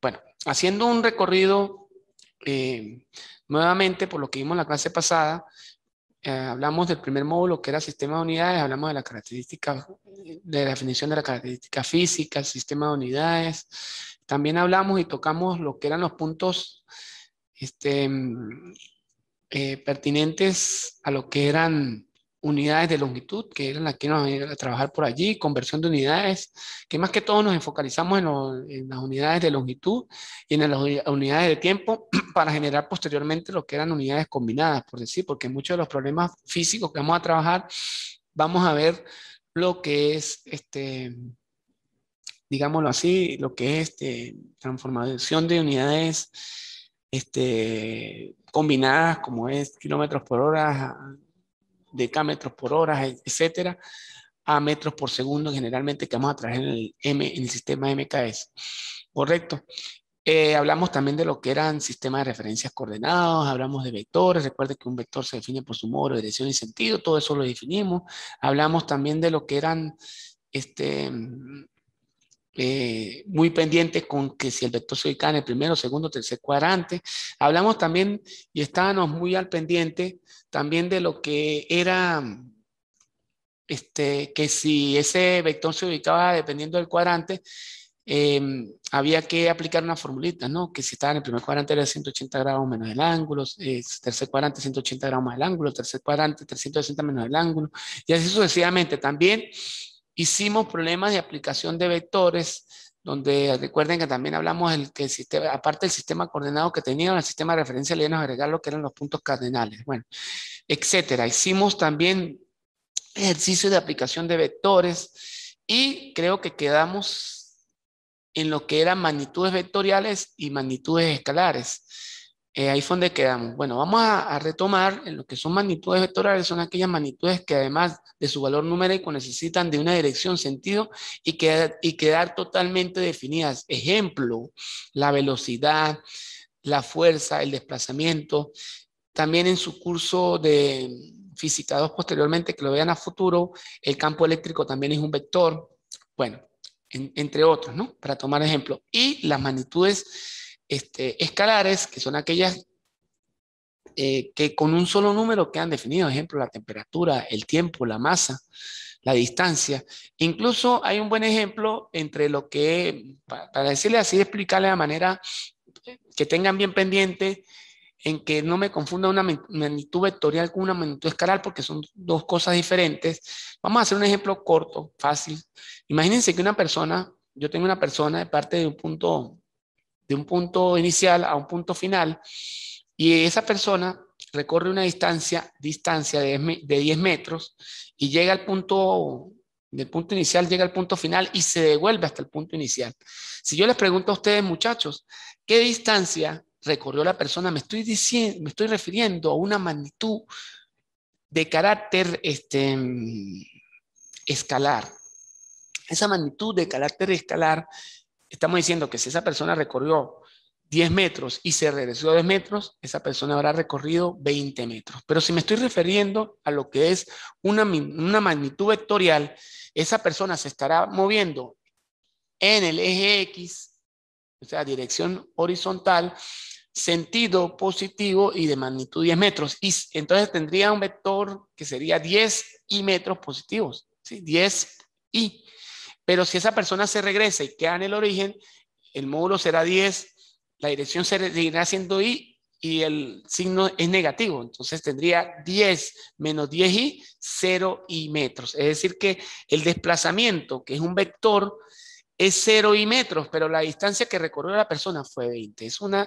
Bueno, haciendo un recorrido eh, nuevamente por lo que vimos en la clase pasada, eh, hablamos del primer módulo que era sistema de unidades, hablamos de la característica de la definición de la característica física sistema de unidades. También hablamos y tocamos lo que eran los puntos este, eh, pertinentes a lo que eran unidades de longitud, que eran las que nos iban a trabajar por allí, conversión de unidades, que más que todo nos enfocalizamos en, las unidades de longitud y en las unidades de tiempo para generar posteriormente lo que eran unidades combinadas, por decir, porque muchos de los problemas físicos que vamos a trabajar, vamos a ver lo que es, este, digámoslo así, lo que es este, transformación de unidades este, combinadas, como es kilómetros por hora, decámetros por hora, etcétera, a metros por segundo, generalmente que vamos a traer en el, M, en el sistema MKS. Correcto. Eh, hablamos también de lo que eran sistemas de referencias coordenados, hablamos de vectores, recuerde que un vector se define por su modo, dirección y sentido, todo eso lo definimos. Hablamos también de lo que eran este, eh, muy pendientes con que si el vector se ubicaba en el primero, segundo, tercer cuadrante. Hablamos también y estábamos muy al pendiente también de lo que era este, que si ese vector se ubicaba dependiendo del cuadrante, em, había que aplicar una formulita, ¿no? Que si estaba en el primer cuadrante era 180 grados menos el ángulo, eh, tercer cuadrante 180 grados más el ángulo, tercer cuadrante 360 menos el ángulo, y así sucesivamente. También Hicimos problemas de aplicación de vectores, donde recuerden que también hablamos el, que sistema, aparte del sistema coordenado que tenían, el sistema de referencia le iban a agregar lo que eran los puntos cardinales, bueno, etcétera. Hicimos también ejercicios de aplicación de vectores y creo que quedamos en lo que eran magnitudes vectoriales y magnitudes escalares. Eh, ahí fue donde quedamos. Bueno, vamos a, retomar en lo que son magnitudes vectorales, son aquellas magnitudes que además de su valor numérico necesitan de una dirección, sentido y, quedar, y quedar totalmente definidas. Ejemplo, la velocidad, la fuerza, el desplazamiento. También en su curso de física 2 posteriormente, que lo vean a futuro, el campo eléctrico también es un vector. Bueno, entre otros, ¿no? Para tomar ejemplo. Y las magnitudes este, escalares, que son aquellas eh, que con un solo número quedan definido ejemplo, la temperatura, el tiempo, la masa, la distancia. Incluso hay un buen ejemplo entre lo que, para decirle así, explicarle de manera eh, que tengan bien pendiente, en que no me confunda una magnitud vectorial con una magnitud escalar, porque son dos cosas diferentes. Vamos a hacer un ejemplo corto, fácil. Imagínense que una persona, yo tengo una persona de parte de un punto un punto inicial a un punto final, y esa persona recorre una distancia, distancia de, de 10 metros y llega al punto, del punto inicial llega al punto final y se devuelve hasta el punto inicial. Si yo les pregunto a ustedes, muchachos, ¿qué distancia recorrió la persona? Me estoy, diciendo, me estoy refiriendo a una magnitud de carácter este, escalar. Esa magnitud de carácter escalar estamos diciendo que si esa persona recorrió 10 metros y se regresó a 10 metros, esa persona habrá recorrido 20 metros. Pero si me estoy refiriendo a lo que es una, magnitud vectorial, esa persona se estará moviendo en el eje X, o sea, dirección horizontal, sentido positivo y de magnitud 10 metros. Y entonces tendría un vector que sería 10 y metros positivos, ¿sí? 10 y. Pero si esa persona se regresa y queda en el origen, el módulo será 10, la dirección seguirá siendo i y el signo es negativo. Entonces tendría 10 menos 10i, 0 y metros. Es decir que el desplazamiento, que es un vector, es 0 y metros, pero la distancia que recorrió la persona fue 20. Es una,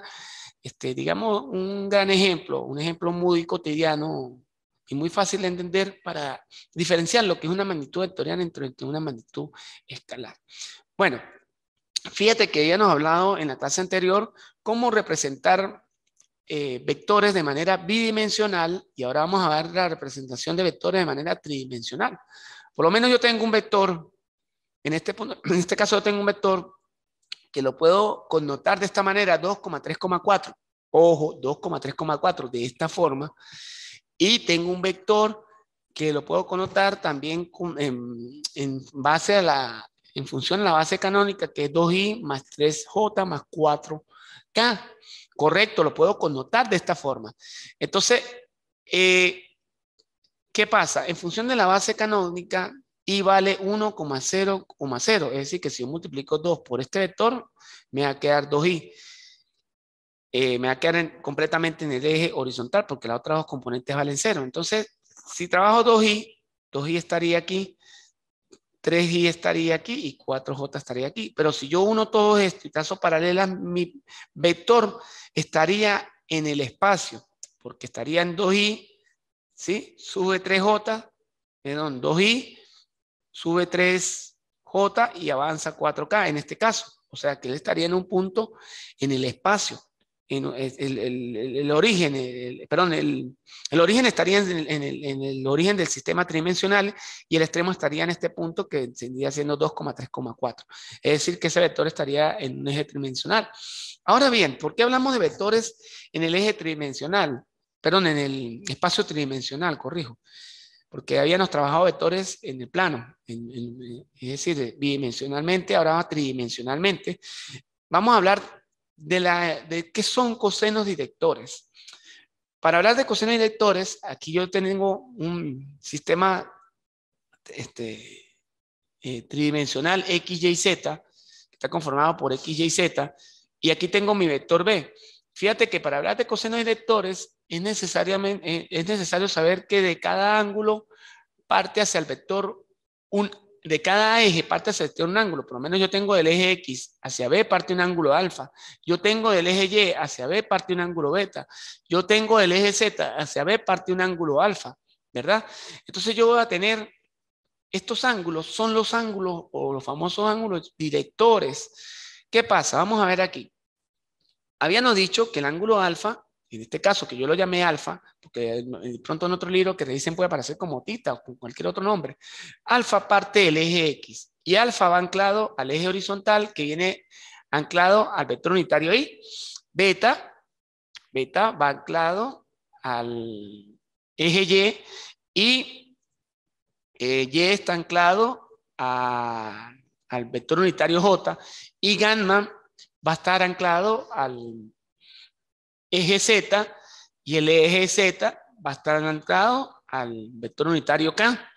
este, digamos, un gran ejemplo, un ejemplo muy cotidiano y muy fácil de entender para diferenciar lo que es una magnitud vectorial entre una magnitud escalar. Bueno, fíjate que ya nos ha hablado en la clase anterior cómo representar eh, vectores de manera bidimensional y ahora vamos a ver la representación de vectores de manera tridimensional. Por lo menos yo tengo un vector, en este, punto, en este caso yo tengo un vector que lo puedo connotar de esta manera, 2,3,4. Ojo, 2,3,4 de esta forma. Y tengo un vector que lo puedo connotar también en, base a la, en función de la base canónica que es 2i más 3j más 4k. Correcto, lo puedo connotar de esta forma. Entonces, eh, ¿qué pasa? En función de la base canónica, y vale 1,0,0. Es decir, que si yo multiplico 2 por este vector, me va a quedar 2i. Eh, me va a quedar completamente en el eje horizontal porque las otras dos componentes valen cero. Entonces, si trabajo 2i, 2i estaría aquí, 3i estaría aquí y 4j estaría aquí. Pero si yo uno todo esto y trazo paralelas, mi vector estaría en el espacio porque estaría en 2i, ¿sí? Sube 3j, perdón, 2i, sube 3j y avanza 4k en este caso. O sea que él estaría en un punto en el espacio el, origen, perdón, el, origen estaría en, el, origen del sistema tridimensional y el extremo estaría en este punto que tendría siendo 2,3,4. Es decir, que ese vector estaría en un eje tridimensional. Ahora bien, ¿por qué hablamos de vectores en el eje tridimensional? Perdón, en el espacio tridimensional, corrijo. Porque habíamos trabajado vectores en el plano, es decir, bidimensionalmente, ahora tridimensionalmente. Vamos a hablar de, la, de qué son cosenos directores. Para hablar de cosenos directores, aquí yo tengo un sistema este, eh, tridimensional X, Y, Z, que está conformado por X, Y, Z, y aquí tengo mi vector B. Fíjate que para hablar de cosenos directores es, necesariamente, eh, es necesario saber que de cada ángulo parte hacia el vector un de cada eje parte un ángulo, por lo menos yo tengo del eje X hacia B parte un ángulo alfa, yo tengo del eje Y hacia B parte un ángulo beta, yo tengo del eje Z hacia B parte un ángulo alfa, ¿verdad? Entonces yo voy a tener estos ángulos, son los ángulos o los famosos ángulos directores. ¿Qué pasa? Vamos a ver aquí. Habíamos dicho que el ángulo alfa en este caso que yo lo llamé alfa, porque de pronto en otro libro que te dicen puede aparecer como tita o con cualquier otro nombre, alfa parte del eje X y alfa va anclado al eje horizontal que viene anclado al vector unitario Y, beta, beta va anclado al eje Y y eh, Y está anclado al vector unitario J y gamma va a estar anclado al eje Z y el eje Z va a estar adelantado al vector unitario K.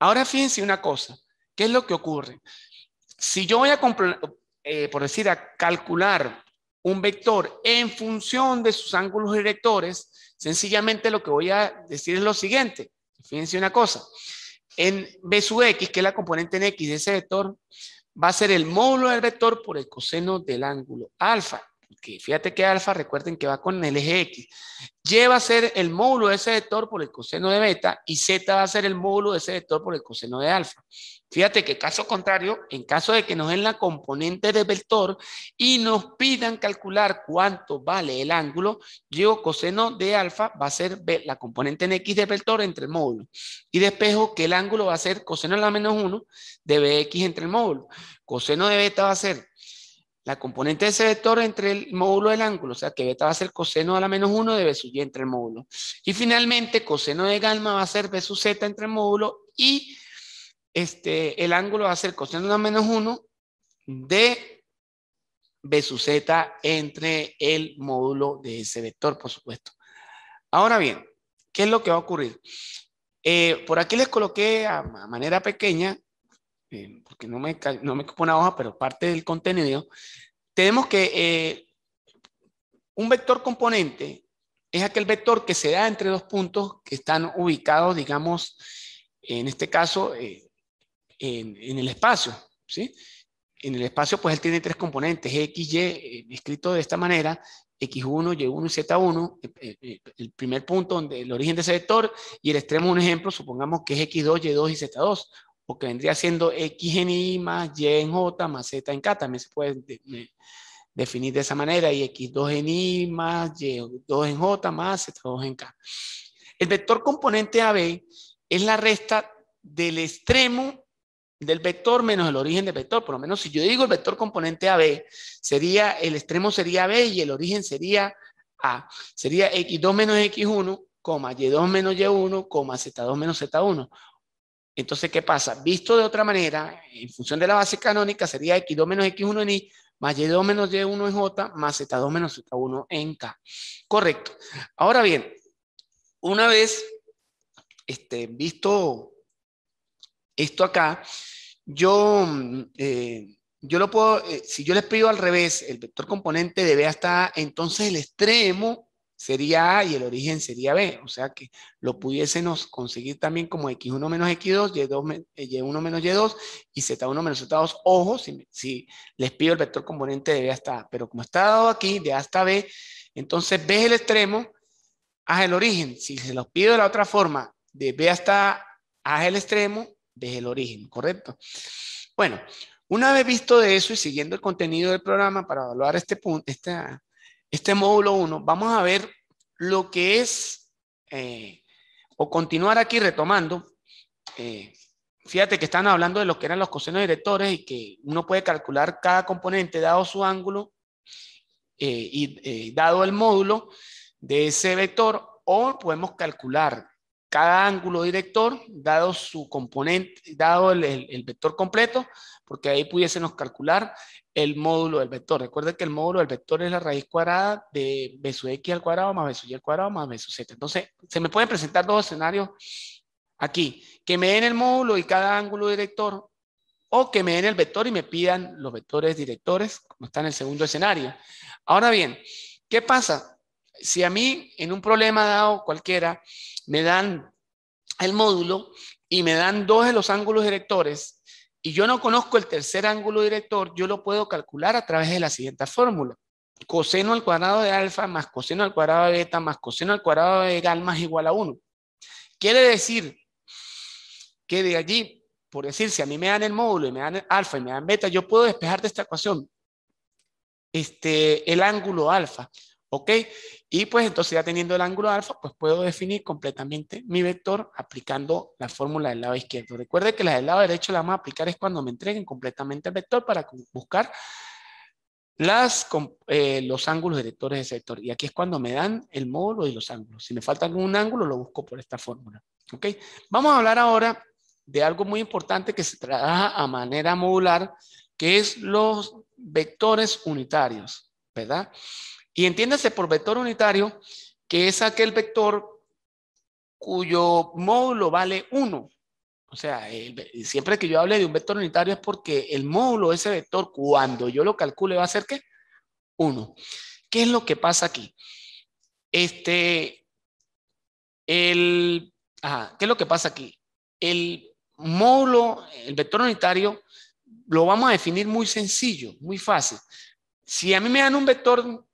Ahora fíjense una cosa, ¿qué es lo que ocurre? Si yo voy a, eh, por decir, a calcular un vector en función de sus ángulos directores, sencillamente lo que voy a decir es lo siguiente. Fíjense una cosa. En B sub X, que es la componente en X de ese vector, va a ser el módulo del vector por el coseno del ángulo alfa fíjate que alfa, recuerden que va con el eje X, Y va a ser el módulo de ese vector por el coseno de beta y Z va a ser el módulo de ese vector por el coseno de alfa. Fíjate que caso contrario, en caso de que nos den la componente de vector y nos pidan calcular cuánto vale el ángulo, yo coseno de alfa va a ser la componente en X de vector entre el módulo. Y despejo que el ángulo va a ser coseno de la menos 1 de BX entre el módulo. Coseno de beta va a ser la componente de ese vector entre el módulo del ángulo, o sea que beta va a ser coseno a la menos 1 de b sub y entre el módulo. Y finalmente coseno de gamma va a ser b sub z entre el módulo y este, el ángulo va a ser coseno a la menos 1 de b sub z entre el módulo de ese vector, por supuesto. Ahora bien, ¿qué es lo que va a ocurrir? Eh, por aquí les coloqué a manera pequeña eh, porque no me, no me ocupo una hoja, pero parte del contenido, tenemos que eh, un vector componente es aquel vector que se da entre dos puntos que están ubicados, digamos, en este caso, eh, en, el espacio, ¿sí? En el espacio, pues él tiene tres componentes, X, Y, escrito de esta manera, X1, Y1 y Z1, el primer punto donde el origen de ese vector, y el extremo, un ejemplo, supongamos que es X2, Y2 y Z2, porque vendría siendo X en Y más Y en J más Z en K, también se puede definir de esa manera, y X2 en Y más Y2 en J más Z2 en K. El vector componente AB es la resta del extremo del vector menos el origen del vector. Por lo menos si yo digo el vector componente AB, sería, el extremo sería B y el origen sería A. Sería X2 menos X1, Y2 menos Y1, Z2 menos Z1. Entonces, ¿qué pasa? Visto de otra manera, en función de la base canónica, sería x2 menos x1 en y, más y2 menos y1 en j, más z2 menos z1 en k. Correcto. Ahora bien, una vez este, visto esto acá, yo, mm, eh, yo lo puedo, eh, si yo les pido al revés, el vector componente de B hasta A, entonces el extremo sería A y el origen sería B. O sea que lo pudiésemos conseguir también como X1 menos X2, Y2, Y1 menos Y2 y Z1 menos Z2. Ojo, si, les pido el vector componente de B hasta A. Pero como está dado aquí, de A hasta B, entonces B es el extremo, A es el origen. Si se los pido de la otra forma, de B hasta A, A es el extremo, B el origen, ¿correcto? Bueno, una vez visto de eso y siguiendo el contenido del programa para evaluar este punto, esta este módulo 1, vamos a ver lo que es, eh, o continuar aquí retomando, eh, fíjate que están hablando de lo que eran los cosenos directores y que uno puede calcular cada componente dado su ángulo eh, y dado el módulo de ese vector, o podemos calcular cada ángulo director dado su componente, dado el vector completo, porque ahí pudiésemos calcular el módulo del vector. Recuerden que el módulo del vector es la raíz cuadrada de b sub x al cuadrado más b y al cuadrado más b Entonces, se me pueden presentar dos escenarios aquí, que me den el módulo y cada ángulo director, o que me den el vector y me pidan los vectores directores, como está en el segundo escenario. Ahora bien, ¿qué pasa? Si a mí, en un problema dado cualquiera, me dan el módulo y me dan dos de los ángulos directores, y yo no conozco el tercer ángulo director, yo lo puedo calcular a través de la siguiente fórmula. Coseno al cuadrado de alfa más coseno al cuadrado de beta más coseno al cuadrado de gamma es igual a 1. Quiere decir que de allí, por decir, si a mí me dan el módulo y me dan alfa y me dan beta, yo puedo despejar de esta ecuación este, el ángulo alfa. ¿Ok? Y pues entonces ya teniendo el ángulo alfa, pues puedo definir completamente mi vector aplicando la fórmula del lado izquierdo. Recuerde que la del lado derecho la vamos a aplicar es cuando me entreguen completamente el vector para buscar las, eh, los ángulos directores ese vector. Y aquí es cuando me dan el módulo y los ángulos. Si me falta algún ángulo, lo busco por esta fórmula. ¿Ok? Vamos a hablar ahora de algo muy importante que se trabaja a manera modular, que es los vectores unitarios. ¿Verdad? Y entiéndase por vector unitario que es aquel vector cuyo módulo vale 1. O sea, siempre que yo hable de un vector unitario es porque el módulo de ese vector, cuando yo lo calcule, va a ser ¿qué? 1. ¿Qué es lo que pasa aquí? Este, el, ajá, ¿qué es lo que pasa aquí? El módulo, el vector unitario, lo vamos a definir muy sencillo, muy fácil. Si a mí me dan un vector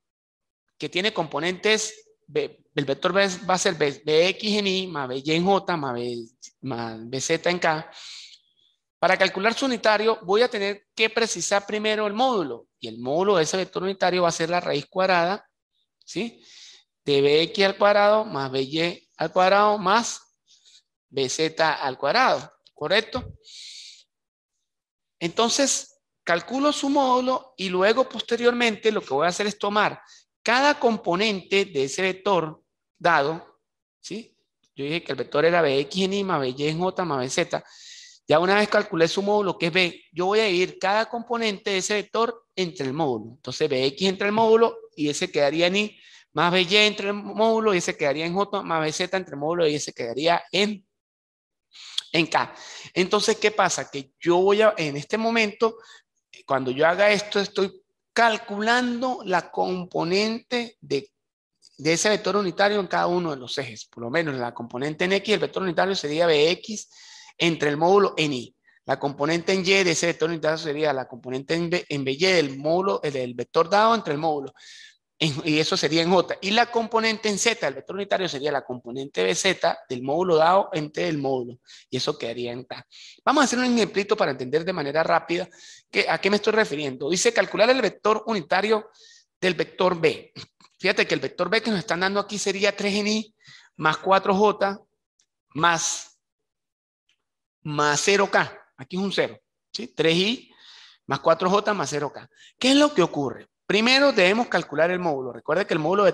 que tiene componentes, el vector B va a ser Bx en Y más By en J más, más Bz en K. Para calcular su unitario voy a tener que precisar primero el módulo y el módulo de ese vector unitario va a ser la raíz cuadrada, ¿sí? De Bx al cuadrado más By al cuadrado más Bz al cuadrado, ¿correcto? Entonces, calculo su módulo y luego posteriormente lo que voy a hacer es tomar cada componente de ese vector dado, ¿sí? Yo dije que el vector era bx en y más by en j más BZ. Ya una vez calculé su módulo, que es b, yo voy a dividir cada componente de ese vector entre el módulo. Entonces bx entre el módulo y ese quedaría en y más by entre el módulo y ese quedaría en j más bz entre el módulo y ese quedaría en en K. Entonces, ¿qué pasa? Que yo voy a, en este momento, cuando yo haga esto, estoy calculando la componente de, ese vector unitario en cada uno de los ejes. Por lo menos la componente en X, el vector unitario sería BX entre el módulo en Y. La componente en Y de ese vector unitario sería la componente en, BY del módulo, el, el, vector dado entre el módulo y eso sería en J. Y la componente en Z, el vector unitario sería la componente BZ del módulo dado entre el módulo. Y eso quedaría en K. Vamos a hacer un ejemplito para entender de manera rápida a qué me estoy refiriendo. Dice calcular el vector unitario del vector B. Fíjate que el vector B que nos están dando aquí sería 3 I más 4J más, más 0K. Aquí es un 0. ¿sí? 3I más 4J más 0K. ¿Qué es lo que ocurre? Primero debemos calcular el módulo. Recuerda que el módulo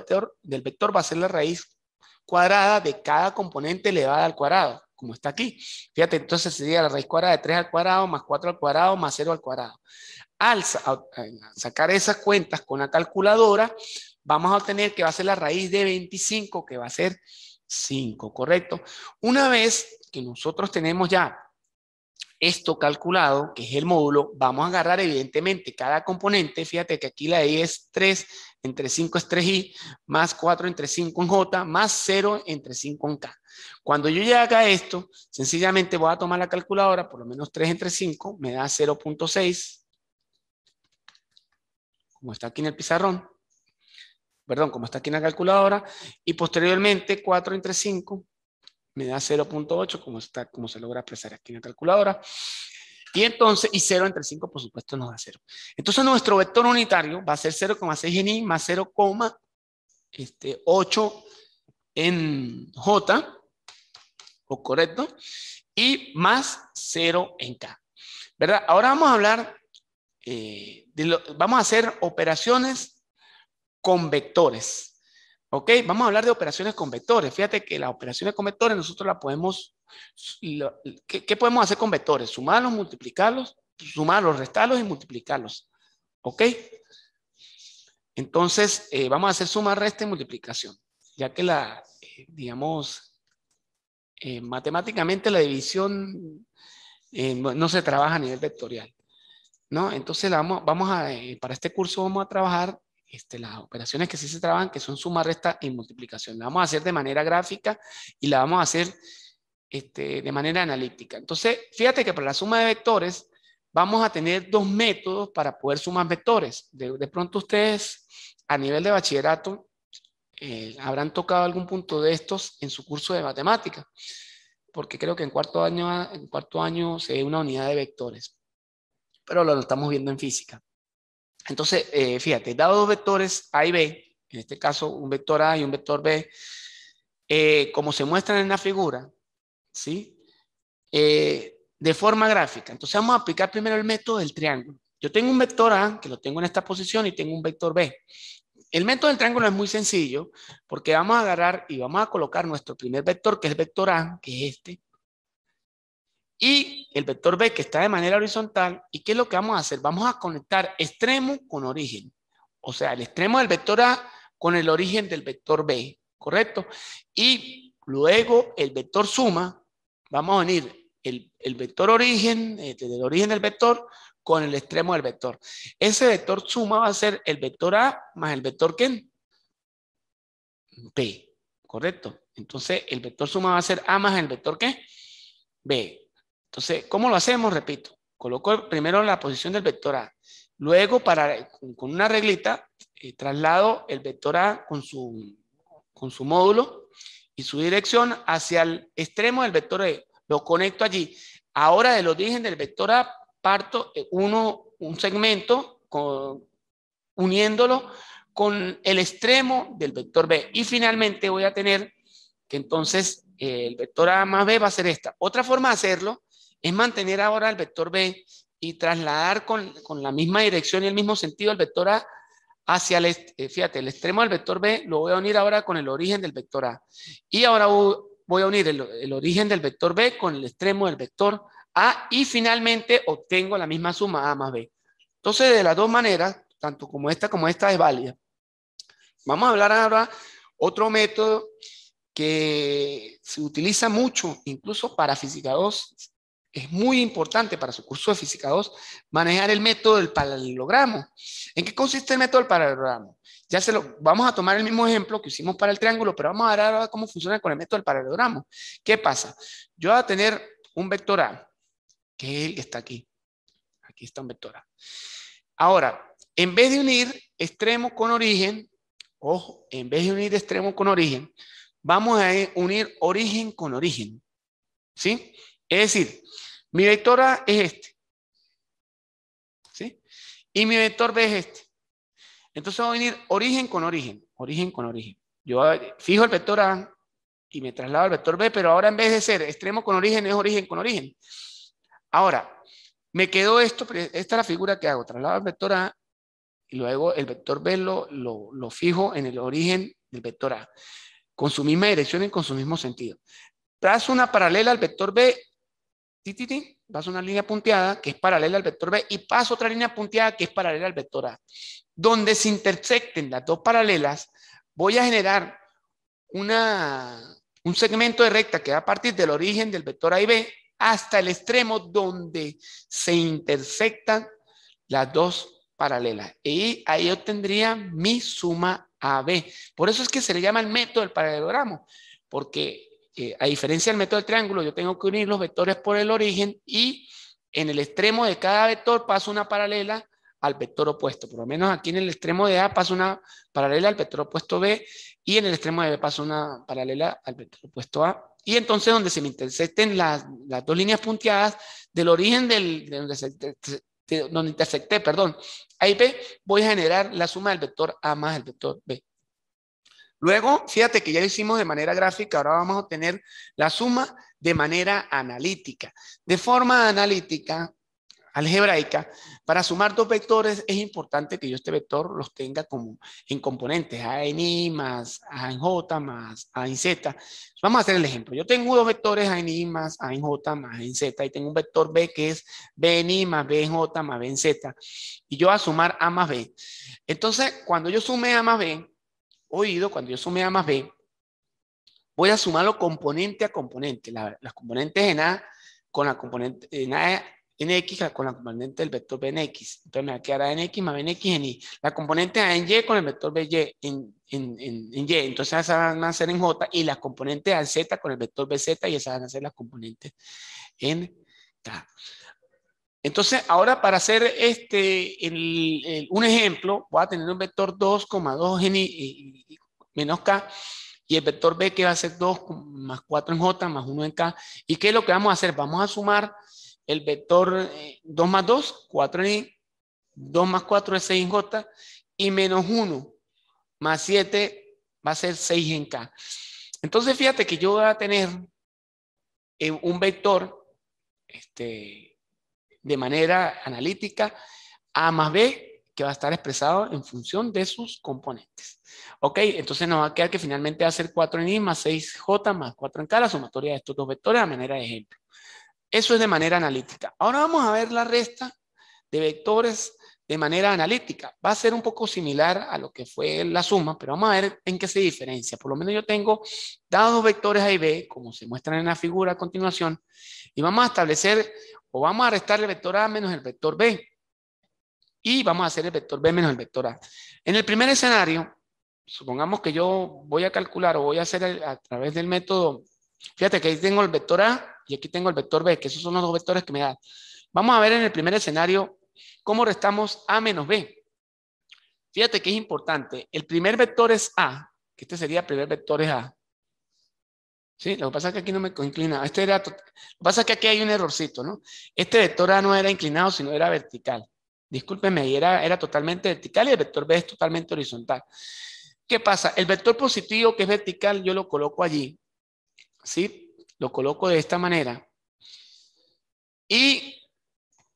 del vector va a ser la raíz cuadrada de cada componente elevada al cuadrado, como está aquí. Fíjate, entonces sería la raíz cuadrada de 3 al cuadrado, más 4 al cuadrado, más 0 al cuadrado. Al sacar esas cuentas con la calculadora, vamos a obtener que va a ser la raíz de 25, que va a ser 5, ¿correcto? Una vez que nosotros tenemos ya esto calculado, que es el módulo, vamos a agarrar evidentemente cada componente, fíjate que aquí la I es 3, entre 5 es 3I, más 4 entre 5 en J, más 0 entre 5 en K. Cuando yo ya a esto, sencillamente voy a tomar la calculadora, por lo menos 3 entre 5, me da 0.6, como está aquí en el pizarrón, perdón, como está aquí en la calculadora, y posteriormente 4 entre 5, me da 0.8 como, está, como se logra expresar aquí en la calculadora. Y entonces, y 0 entre 5, por supuesto, nos da 0. Entonces, nuestro vector unitario va a ser 0,6 en I más 0,8 este, en J, ¿o correcto? Y más 0 en K. ¿Verdad? Ahora vamos a hablar, eh, de vamos a hacer operaciones con vectores. Ok, vamos a hablar de operaciones con vectores. Fíjate que las operaciones con vectores nosotros las podemos, ¿qué, podemos hacer con vectores? Sumarlos, multiplicarlos, sumarlos, restarlos y multiplicarlos. Ok. Entonces, eh, vamos a hacer suma, resta y multiplicación, ya que la, eh, digamos, eh, matemáticamente la división no, se trabaja a nivel vectorial. ¿no? Entonces, vamos, vamos a, para este curso vamos a trabajar este, las operaciones que sí se trabajan, que son suma, resta y multiplicación. La vamos a hacer de manera gráfica y la vamos a hacer este, de manera analítica. Entonces, fíjate que para la suma de vectores vamos a tener dos métodos para poder sumar vectores. De, pronto ustedes a nivel de bachillerato eh, habrán tocado algún punto de estos en su curso de matemática, porque creo que en cuarto año, en cuarto año se ve una unidad de vectores, pero lo estamos viendo en física. Entonces, fíjate, eh, fíjate, dado dos vectores A y B, en este caso un vector A y un vector B, eh, como se muestran en la figura, ¿sí? Eh, de forma gráfica. Entonces vamos a aplicar primero el método del triángulo. Yo tengo un vector A, que lo tengo en esta posición, y tengo un vector B. El método del triángulo es muy sencillo, porque vamos a agarrar y vamos a colocar nuestro primer vector, que es el vector A, que es este, y el vector B que está de manera horizontal. ¿Y qué es lo que vamos a hacer? Vamos a conectar extremo con origen. O sea, el extremo del vector A con el origen del vector B, ¿correcto? Y luego el vector suma, vamos a unir el, vector origen, este, del el origen del vector, con el extremo del vector. Ese vector suma va a ser el vector A más el vector ¿qué? B, ¿correcto? Entonces, el vector suma va a ser A más el vector ¿qué? B. Entonces, ¿cómo lo hacemos? Repito, coloco primero la posición del vector A. Luego, para, con una reglita, eh, traslado el vector A con su, con su módulo y su dirección hacia el extremo del vector E. Lo conecto allí. Ahora, del origen del vector A, parto eh, uno, un segmento uniéndolo con el extremo del vector B. Y finalmente voy a tener que entonces eh, el vector A más B va a ser esta. Otra forma de hacerlo es mantener ahora el vector B y trasladar con, la misma dirección y el mismo sentido el vector A hacia el, eh, fíjate, el extremo del vector B lo voy a unir ahora con el origen del vector A. Y ahora voy a unir el, el origen del vector B con el extremo del vector A y finalmente obtengo la misma suma A más B. Entonces, de las dos maneras, tanto como esta como esta es válida. Vamos a hablar ahora otro método que se utiliza mucho, incluso para física 2, es muy importante para su curso de Física 2 manejar el método del paralelogramo. ¿En qué consiste el método del paralelogramo? Ya se lo, vamos a tomar el mismo ejemplo que hicimos para el triángulo, pero vamos a ver ahora cómo funciona con el método del paralelogramo. ¿Qué pasa? Yo voy a tener un vector A, que es el que está aquí. Aquí está un vector A. Ahora, en vez de unir extremo con origen, ojo, en vez de unir extremo con origen, vamos a unir origen con origen. ¿Sí? Es decir, mi vector A es este. ¿Sí? Y mi vector B es este. Entonces voy a venir origen con origen, origen con origen. Yo fijo el vector A y me traslado al vector B, pero ahora en vez de ser extremo con origen, es origen con origen. Ahora, me quedó esto, esta es la figura que hago, traslado el vector A y luego el vector B lo, lo fijo en el origen del vector A, con su misma dirección y con su mismo sentido. Trazo una paralela al vector B vas ti, una línea punteada que es paralela al vector B y paso otra línea punteada que es paralela al vector A. Donde se intersecten las dos paralelas, voy a generar una, un segmento de recta que va a partir del origen del vector A y B hasta el extremo donde se intersectan las dos paralelas. Y ahí tendría mi suma AB. Por eso es que se le llama el método del paralelogramo, porque eh, a diferencia del método del triángulo, yo tengo que unir los vectores por el origen y en el extremo de cada vector paso una paralela al vector opuesto. Por lo menos aquí en el extremo de A paso una paralela al vector opuesto B y en el extremo de B paso una paralela al vector opuesto A. Y entonces donde se me intersecten las, dos líneas punteadas del origen del, donde, se, intersecté, perdón, A y B, voy a generar la suma del vector A más el vector B. Luego, fíjate que ya lo hicimos de manera gráfica, ahora vamos a obtener la suma de manera analítica. De forma analítica, algebraica, para sumar dos vectores es importante que yo este vector los tenga como en componentes A en I más A en J más A en Z. Vamos a hacer el ejemplo. Yo tengo dos vectores A en I más A en J más A en Z y tengo un vector B que es B en I más B en J más B en Z. Y yo a sumar A más B. Entonces, cuando yo sume A más B, oído, cuando yo sume A más B, voy a sumarlo componente a componente. las componentes en A con la componente en en X con la componente del vector B en X. Entonces me va a quedar en X más B en X en Y. La componente A en Y con el vector B en, en Y. Entonces esas van a ser en J. Y las componentes A en Z con el vector B Z, y esas van a ser las componentes en K. Entonces, ahora para hacer este, un ejemplo, voy a tener un vector 2,2 en i menos k y el vector b que va a ser 2 más 4 en j más 1 en k. ¿Y qué es lo que vamos a hacer? Vamos a sumar el vector 2 eh, más 2, 4 en i, 2 más 4 es 6 en j y menos 1 más 7 va a ser 6 en k. Entonces, fíjate que yo voy a tener eh, un vector, este, de manera analítica A más B que va a estar expresado en función de sus componentes. Ok, entonces nos va a quedar que finalmente va a ser 4 en I más 6J más 4 en K, la sumatoria de estos dos vectores de manera de ejemplo. Eso es de manera analítica. Ahora vamos a ver la resta de vectores de manera analítica. Va a ser un poco similar a lo que fue la suma, pero vamos a ver en qué se diferencia. Por lo menos yo tengo dados dos vectores A y B, como se muestran en la figura a continuación, y vamos a establecer o vamos a restar el vector A menos el vector B. Y vamos a hacer el vector B menos el vector A. En el primer escenario, supongamos que yo voy a calcular o voy a hacer a través del método, fíjate que ahí tengo el vector A y aquí tengo el vector B, que esos son los dos vectores que me dan. Vamos a ver en el primer escenario cómo restamos A menos B. Fíjate que es importante. El primer vector es A, que este sería el primer vector es A. Sí, lo que pasa es que aquí no me inclina. Este lo que pasa es que aquí hay un errorcito, ¿no? Este vector A no era inclinado, sino era vertical. Discúlpeme, ahí era, era totalmente vertical y el vector B es totalmente horizontal. ¿Qué pasa? El vector positivo, que es vertical, yo lo coloco allí. ¿Sí? Lo coloco de esta manera. Y,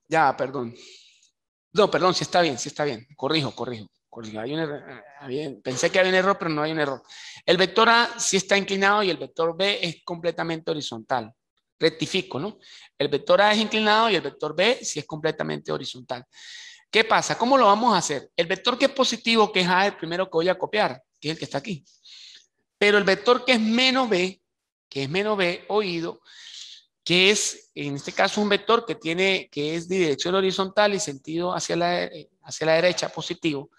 ya, perdón. No, perdón, si sí está bien, sí está bien. Corrijo, corrijo. Hay un eh, pensé que había un error, pero no hay un error. El vector A sí está inclinado y el vector B es completamente horizontal. Rectifico, ¿no? El vector A es inclinado y el vector B sí es completamente horizontal. ¿Qué pasa? ¿Cómo lo vamos a hacer? El vector que es positivo, que es A, el primero que voy a copiar, que es el que está aquí. Pero el vector que es menos B, que es menos B, oído, que es, en este caso, un vector que, tiene, que es de dirección horizontal y sentido hacia la, eh, hacia la derecha, positivo,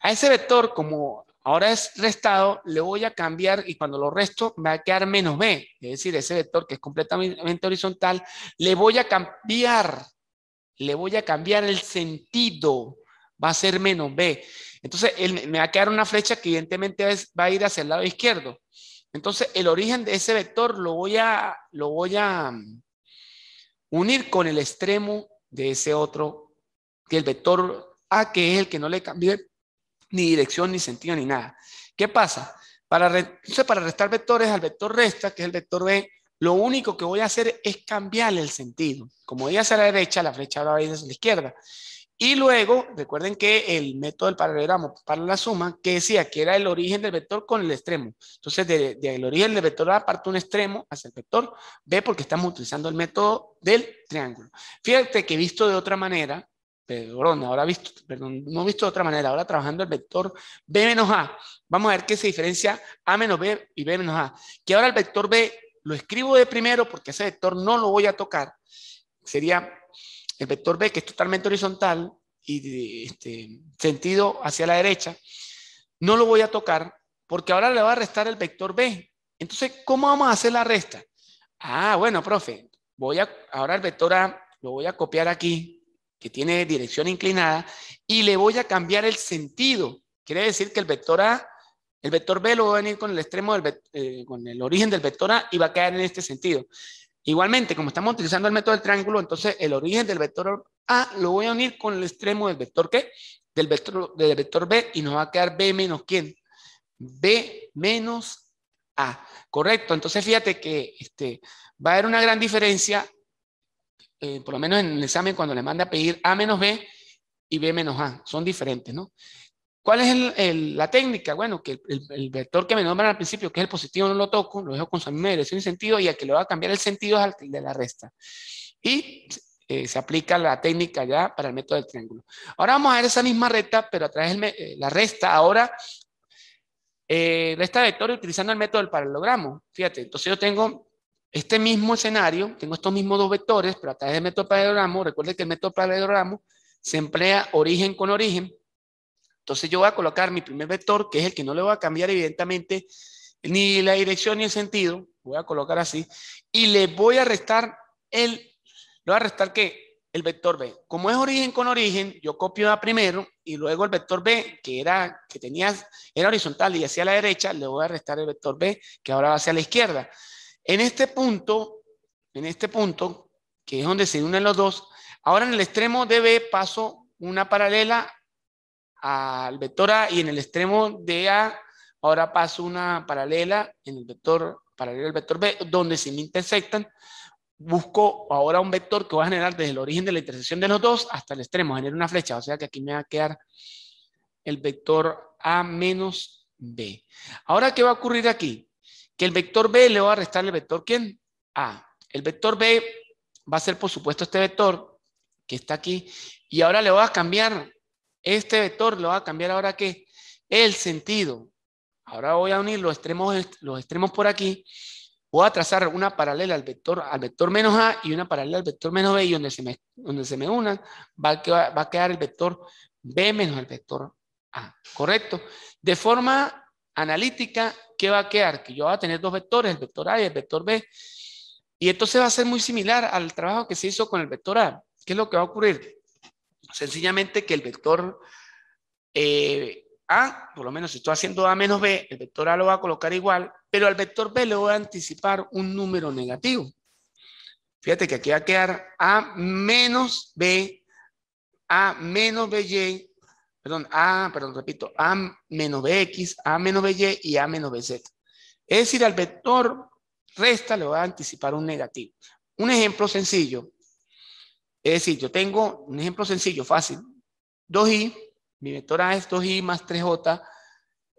a ese vector, como ahora es restado, le voy a cambiar y cuando lo resto me va a quedar menos b, es decir, ese vector que es completamente horizontal, le voy a cambiar, le voy a cambiar el sentido, va a ser menos b. Entonces, me va a quedar una flecha que evidentemente va a ir hacia el lado izquierdo. Entonces, el origen de ese vector lo voy a, mm, unir con el extremo de ese otro, que el vector A, que es el que no le cambié ni dirección, ni sentido, ni nada. ¿Qué pasa? Para, para restar vectores al vector resta, que es el vector B, lo único que voy a hacer es cambiarle el sentido. Como ella hacia la derecha, la flecha va a ir hacia la izquierda. Y luego, recuerden que el método del paralelogramo para la suma, que decía que era el origen del vector con el extremo. Entonces, del de, origen del vector A parte un extremo hacia el vector B, porque estamos utilizando el método del triángulo. Fíjate que visto de otra manera, Perdón, ahora visto, perdón, no visto de otra manera, ahora trabajando el vector B menos A. Vamos a ver qué se diferencia A menos B y B menos A. Que ahora el vector B lo escribo de primero porque ese vector no lo voy a tocar. Sería el vector B que es totalmente horizontal y este, sentido hacia la derecha. No lo voy a tocar porque ahora le va a restar el vector B. Entonces, ¿cómo vamos a hacer la resta? Ah, bueno, profe, voy a, ahora el vector A lo voy a copiar aquí que tiene dirección inclinada, y le voy a cambiar el sentido. Quiere decir que el vector A, el vector B lo voy a venir con el extremo, del, eh, con el origen del vector A y va a quedar en este sentido. Igualmente, como estamos utilizando el método del triángulo, entonces el origen del vector A lo voy a unir con el extremo del vector ¿qué? Del vector, del vector B y nos va a quedar B menos ¿quién? B menos A. Correcto, entonces fíjate que este, va a haber una gran diferencia eh, por lo menos en el examen, cuando le manda a pedir A menos B y B menos A. Son diferentes, ¿no? ¿Cuál es la técnica? Bueno, que el, vector que me nombran al principio, que es el positivo, no lo toco, lo dejo con su misma dirección y sentido, y al que le va a cambiar el sentido es al de la resta. Y eh, se aplica la técnica ya para el método del triángulo. Ahora vamos a ver esa misma recta, pero a través de eh, la resta, ahora eh, resta de vector utilizando el método del paralelogramo. Fíjate, entonces yo tengo este mismo escenario, tengo estos mismos dos vectores, pero a través del paralelogramo. recuerden que el método paralelogramo se emplea origen con origen. Entonces yo voy a colocar mi primer vector, que es el que no le voy a cambiar evidentemente ni la dirección ni el sentido, voy a colocar así, y le voy a restar el, le voy a restar qué? el vector B. como es origen con origen, yo copio A primero y luego el vector B, que era, que tenía, era horizontal y hacia la derecha, le voy a restar el vector B, que ahora va hacia la izquierda. En este punto, en este punto, que es donde se unen los dos, ahora en el extremo de B paso una paralela al vector A y en el extremo de A ahora paso una paralela en el vector paralelo al vector B, donde se me intersectan, busco ahora un vector que va a generar desde el origen de la intersección de los dos hasta el extremo, genero una flecha, o sea que aquí me va a quedar el vector A menos B. Ahora, ¿qué va a ocurrir aquí? que el vector B le va a restar el vector ¿quién? A. El vector B va a ser, por supuesto, este vector que está aquí. Y ahora le voy a cambiar este vector, lo va a cambiar ahora qué? El sentido. Ahora voy a unir los extremos, los extremos por aquí. Voy a trazar una paralela al vector, al vector menos A y una paralela al vector menos B y donde se me, donde se me unan va va a quedar el vector B menos el vector A. ¿Correcto? De forma analítica ¿qué va a quedar? Que yo voy a tener dos vectores, el vector A y el vector B. Y entonces va a ser muy similar al trabajo que se hizo con el vector A. ¿Qué es lo que va a ocurrir? Sencillamente que el vector eh, A, por lo menos si estoy haciendo A menos B, el vector A lo va a colocar igual, pero al vector B le voy a anticipar un número negativo. Fíjate que aquí va a quedar A menos B, A menos BY, perdón, A, perdón, repito, A menos BX, A menos BY y A menos BZ. Es decir, al vector resta le voy a anticipar un negativo. Un ejemplo sencillo. Es decir, yo tengo un ejemplo sencillo, fácil. 2i, mi vector A es 2i más 3j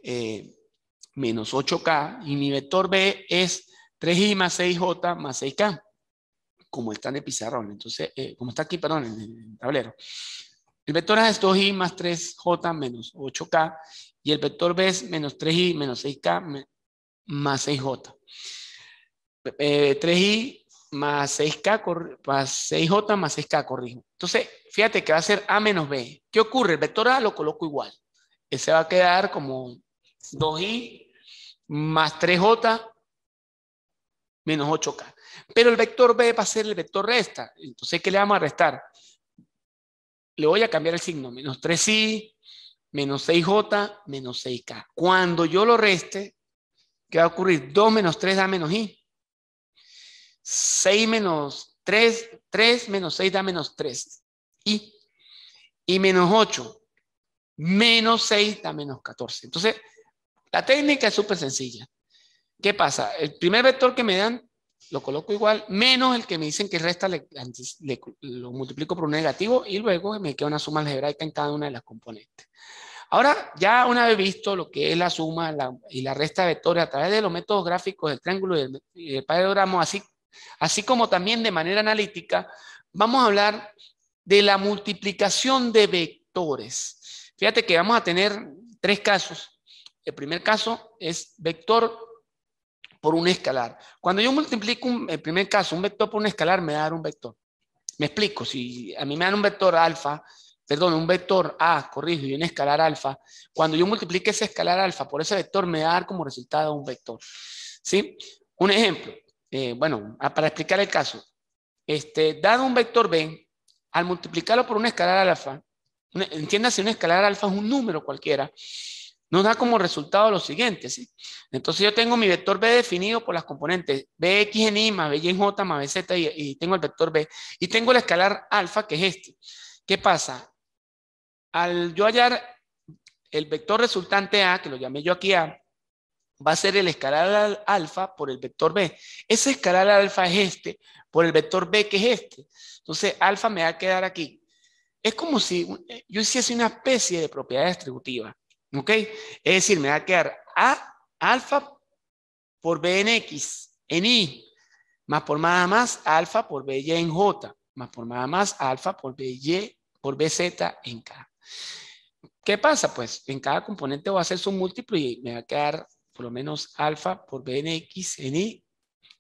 eh, menos 8k y mi vector B es 3i más 6j más 6k, como está en el pizarrón, entonces, eh, como está aquí, perdón, en el tablero. El vector A es 2i más 3j menos 8k y el vector B es menos 3i menos 6k más 6j. 3i eh, más 6k más 6j más 6k corrijo. Entonces, fíjate que va a ser a menos b. ¿Qué ocurre? El vector A lo coloco igual. Ese va a quedar como 2i más 3j menos 8k. Pero el vector B va a ser el vector resta. Entonces, ¿qué le vamos a restar? le voy a cambiar el signo, menos 3i, menos 6j, menos 6k. Cuando yo lo reste, ¿qué va a ocurrir? 2 menos 3 da menos i. 6 menos 3, 3 menos 6 da menos 3 i. Y menos 8, menos 6 da menos 14. Entonces, la técnica es súper sencilla. ¿Qué pasa? El primer vector que me dan lo coloco igual, menos el que me dicen que resta, lo multiplico por un negativo y luego me queda una suma algebraica en cada una de las componentes. Ahora, ya una vez visto lo que es la suma y la resta de vectores a través de los métodos gráficos del triángulo y del, y así, así como también de manera analítica, vamos a hablar de la multiplicación de vectores. Fíjate que vamos a tener tres casos. El primer caso es vector por un escalar. Cuando yo multiplico en primer caso, un vector por un escalar, me da un vector. Me explico, si a mí me dan un vector alfa, perdón, un vector A, corrijo, y un escalar alfa, cuando yo multiplique ese escalar alfa por ese vector, me da como resultado un vector. ¿Sí? Un ejemplo, eh, bueno, ah, para explicar el caso, este, dado un vector B, al multiplicarlo por un escalar alfa, entiéndase, un escalar alfa es un número cualquiera, nos da como resultado lo siguiente. ¿sí? Entonces yo tengo mi vector B definido por las componentes BX en I más BY en J más BZ y, y tengo el vector B. Y tengo el escalar alfa que es este. ¿Qué pasa? Al yo hallar el vector resultante A, que lo llamé yo aquí A, va a ser el escalar alfa por el vector B. Ese escalar alfa es este por el vector B que es este. Entonces alfa me va a quedar aquí. Es como si eh, yo hiciese una especie de propiedad distributiva. ¿Ok? Es decir, me va a quedar A alfa por B en X en Y, más por nada más alfa por BY en J, más por nada más alfa por BY por BZ en K. ¿Qué pasa? Pues en cada componente voy a hacer su múltiplo y me va a quedar por lo menos alfa por B en X en Y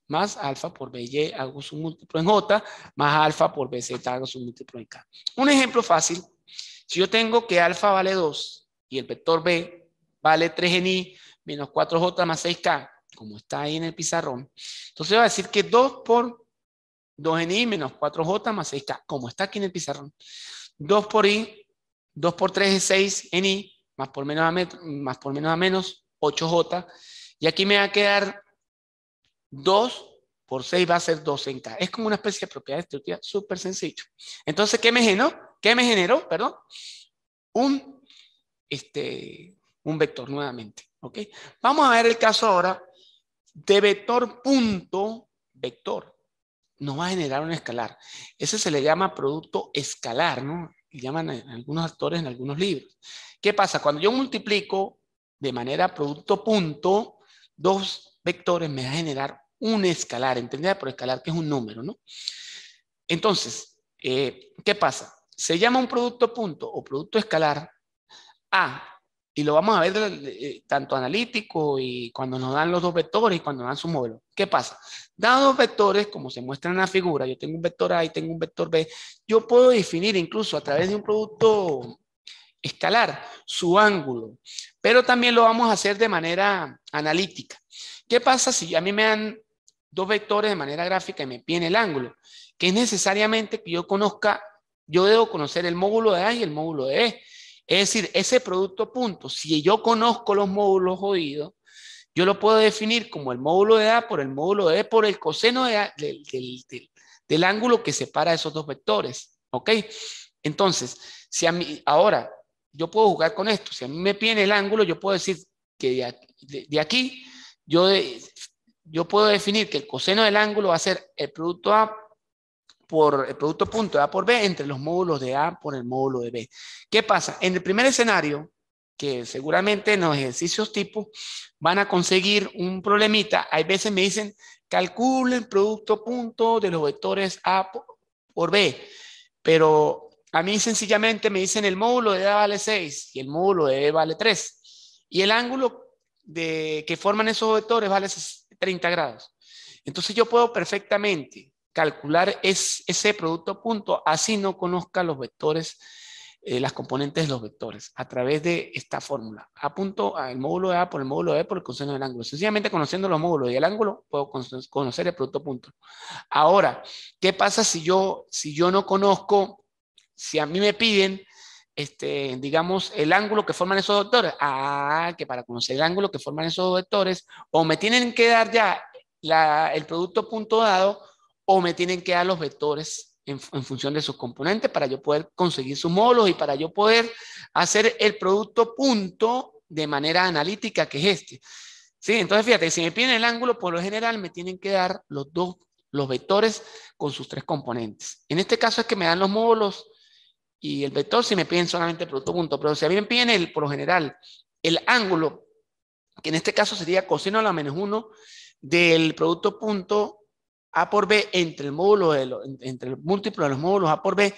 más alfa por BY hago su múltiplo en J, más alfa por BZ hago su múltiplo en K. Un ejemplo fácil, si yo tengo que alfa vale 2 y el vector B vale 3 I, menos 4J más 6K, como está ahí en el pizarrón. Entonces va a decir que 2 por 2 en I, menos 4J más 6K, como está aquí en el pizarrón. 2 por I, 2 por 3 es 6 i más por menos a, más por menos, a menos 8J. Y aquí me va a quedar 2 por 6 va a ser 2 en K. Es como una especie de propiedad destructiva súper sencillo. Entonces, ¿qué me generó? ¿Qué me generó? Perdón. Un este, un vector nuevamente. ¿ok? Vamos a ver el caso ahora de vector punto vector. No va a generar un escalar. Ese se le llama producto escalar, ¿no? llaman algunos actores en algunos libros. ¿Qué pasa? Cuando yo multiplico de manera producto punto dos vectores, me va a generar un escalar. ¿Entendida? Por escalar que es un número, ¿no? Entonces, eh, ¿qué pasa? Se llama un producto punto o producto escalar a, y lo vamos a ver eh, eh, tanto analítico y cuando nos dan los dos vectores y cuando nos dan su módulo ¿Qué pasa? Dados dos vectores, como se muestra en la figura, yo tengo un vector A y tengo un vector B, yo puedo definir incluso a través de un producto escalar su ángulo, pero también lo vamos a hacer de manera analítica. ¿Qué pasa si a mí me dan dos vectores de manera gráfica y me piden el ángulo? Que es necesariamente que yo conozca, yo debo conocer el módulo de A y el módulo de B es decir, ese producto punto, si yo conozco los módulos oídos, yo lo puedo definir como el módulo de A por el módulo de B por el coseno de del, ángulo que separa esos dos vectores. ¿Ok? Entonces, si a mí, ahora, yo puedo jugar con esto. Si a mí me pide el ángulo, yo puedo decir que de, aquí, yo, yo puedo definir que el coseno del ángulo va a ser el producto A por el producto punto de A por B entre los módulos de A por el módulo de B. ¿Qué pasa? En el primer escenario, que seguramente en los ejercicios tipo van a conseguir un problemita. Hay veces me dicen, calculen producto punto de los vectores A por B, pero a mí sencillamente me dicen el módulo de A vale 6 y el módulo de B vale 3 y el ángulo de, que forman esos vectores vale 30 grados. Entonces yo puedo perfectamente calcular es, ese producto punto, así no conozca los vectores, eh, las componentes de los vectores, a través de esta fórmula. A punto al módulo de A por el módulo de B por el coseno del ángulo. Sencillamente conociendo los módulos y el ángulo, puedo conocer el producto punto. Ahora, ¿qué pasa si yo, si yo no conozco, si a mí me piden... Este, digamos, el ángulo que forman esos vectores. Ah, que para conocer el ángulo que forman esos vectores, o me tienen que dar ya el producto punto dado, o me tienen que dar los vectores en, función de sus componentes para yo poder conseguir sus módulos y para yo poder hacer el producto punto de manera analítica que es este. Sí, entonces fíjate, si me piden el ángulo, por lo general me tienen que dar los dos, los vectores con sus tres componentes. En este caso es que me dan los módulos y el vector si me piden solamente el producto punto, pero si a mí me piden el, por lo general, el ángulo, que en este caso sería coseno a la menos 1 del producto punto a por B entre el módulo de entre el múltiplo de los módulos A por B,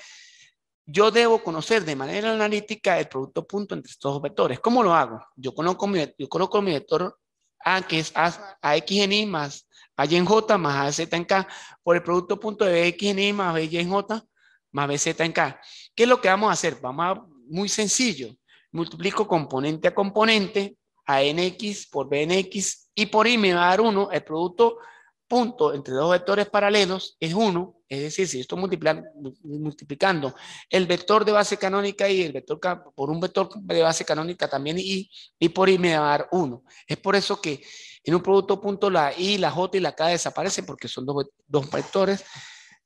yo debo conocer de manera analítica el producto punto entre estos dos vectores. ¿Cómo lo hago? Yo coloco mi, yo conozco mi vector A, que es A, AX en i más AY en J más AZ en K, por el producto punto de x en i más BY en J más BZ en K. ¿Qué es lo que vamos a hacer? Vamos a, muy sencillo, multiplico componente a componente, a por BNX, y por I me va a dar 1 el producto punto entre dos vectores paralelos es uno, es decir, si estoy multiplicando el vector de base canónica y el vector por un vector de base canónica también y, y por y me va a dar 1. Es por eso que en un producto punto la i, la j y la k desaparecen porque son dos, vectores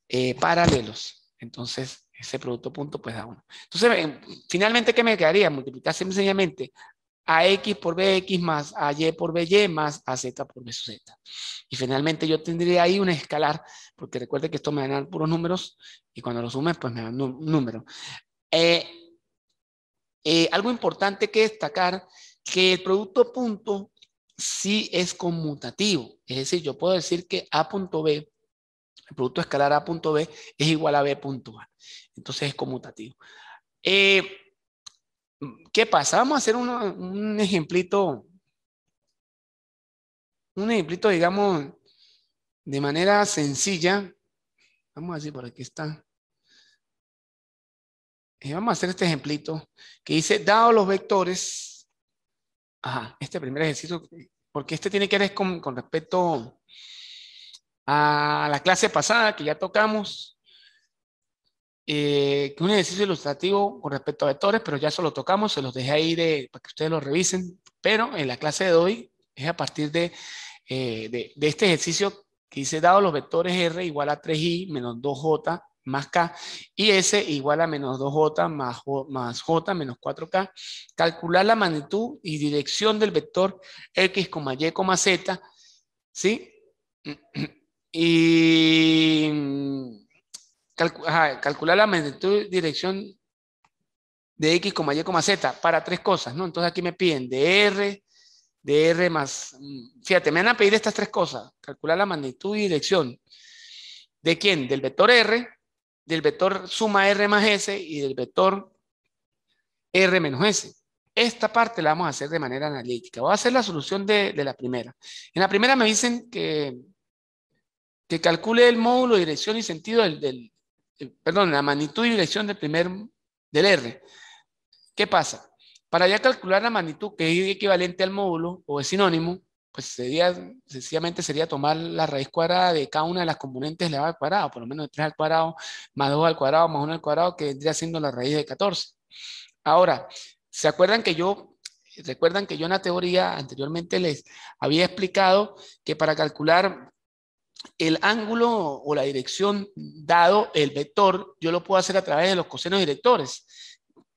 eh, paralelos. Entonces, ese producto punto pues da 1. Entonces, em, finalmente, ¿qué me quedaría? Multiplicar sencillamente a X por BX más a Y por BY más a Z por B Y finalmente yo tendría ahí un escalar, porque recuerde que esto me dan puros números y cuando lo sumes pues me dan un número. Eh, eh, algo importante que destacar, que el producto punto sí es conmutativo. Es decir, yo puedo decir que A punto B, el producto escalar A punto B es igual a B punto A. Entonces es conmutativo. Eh, ¿Qué pasa? Vamos a hacer un, ejemplito, un ejemplito, digamos, de manera sencilla. Vamos a decir, por aquí está. Eh, vamos a hacer este ejemplito que dice, dado los vectores, ajá, este primer ejercicio, porque este tiene que ver con respecto a la clase pasada que ya tocamos, eh, que un ejercicio ilustrativo con respecto a vectores, pero ya se lo tocamos, se los dejé ahí de, para que ustedes lo revisen, pero en la clase de hoy es a partir de, eh, de, este ejercicio que hice dado los vectores R igual a 3i menos 2j más k y s igual a menos 2j más, j menos 4k, calcular la magnitud y dirección del vector x, y, z, ¿sí? Y calcular la magnitud y dirección de X, Y, Z para tres cosas, ¿no? Entonces aquí me piden de R, de R más... Mm, fíjate, me van a pedir estas tres cosas. Calcular la magnitud y dirección. ¿De quién? Del vector R, del vector suma R más S y del vector R menos S. Esta parte la vamos a hacer de manera analítica. Voy a hacer la solución de, la primera. En la primera me dicen que, que calcule el módulo, dirección y sentido del, eh, perdón, la magnitud y dirección del primer, del R. ¿Qué pasa? Para ya calcular la magnitud que es equivalente al módulo o es sinónimo, pues sería, sencillamente sería tomar la raíz cuadrada de cada una de las componentes elevada al cuadrado, por lo menos de 3 al cuadrado, más 2 al cuadrado, más 1 al cuadrado, que vendría siendo la raíz de 14. Ahora, ¿se acuerdan que yo, recuerdan que yo en la teoría anteriormente les había explicado que para calcular el ángulo o la dirección dado el vector, yo lo puedo hacer a través de los cosenos directores.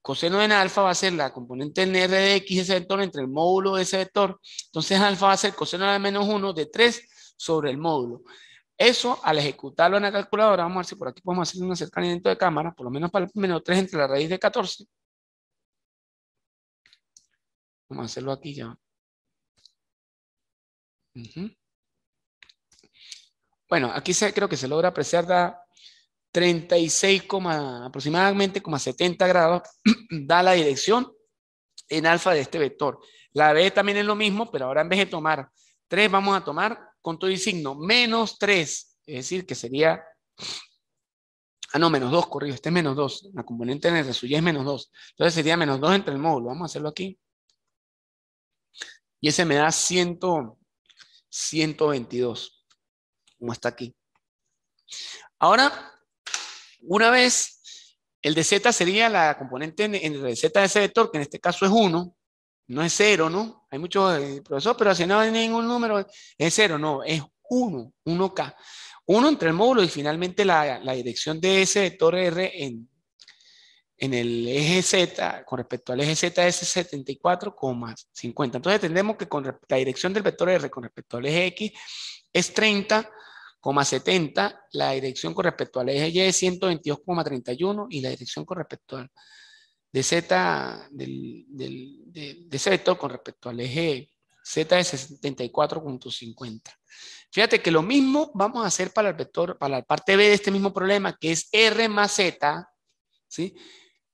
Coseno en alfa va a ser la componente en R de X ese vector entre el módulo de ese vector. Entonces alfa va a ser coseno de menos 1 de 3 sobre el módulo. Eso, al ejecutarlo en la calculadora, vamos a ver si por aquí podemos hacer un acercamiento de cámara, por lo menos para menos 3 entre la raíz de 14. Vamos a hacerlo aquí ya. Bueno, aquí se, creo que se logra apreciar da 36, aproximadamente 70 grados, da la dirección en alfa de este vector. La B también es lo mismo, pero ahora en vez de tomar 3, vamos a tomar con todo y signo menos 3, es decir, que sería Ah, no, menos 2, corrido, este es menos 2. La componente en el suya es menos 2. Entonces sería menos 2 entre el módulo. Vamos a hacerlo aquí. Y ese me da 122 como está aquí. Ahora, una vez, el de z sería la componente entre z de ese vector, que en este caso es 1, no es 0, ¿no? Hay muchos eh, profesores, pero si no hay ningún número, es 0, no, es 1, 1K. 1 entre el módulo y finalmente la, dirección de ese vector R en, en el eje Z, con respecto al eje Z es 74,50. Entonces entendemos que con la dirección del vector R con respecto al eje X es 30 70, la dirección con respecto al eje Y es 122,31 y la dirección con respecto al de Z del, del, de, de ese vector con respecto al eje Z es 74,50. Fíjate que lo mismo vamos a hacer para el vector, para la parte B de este mismo problema, que es R más Z, ¿sí?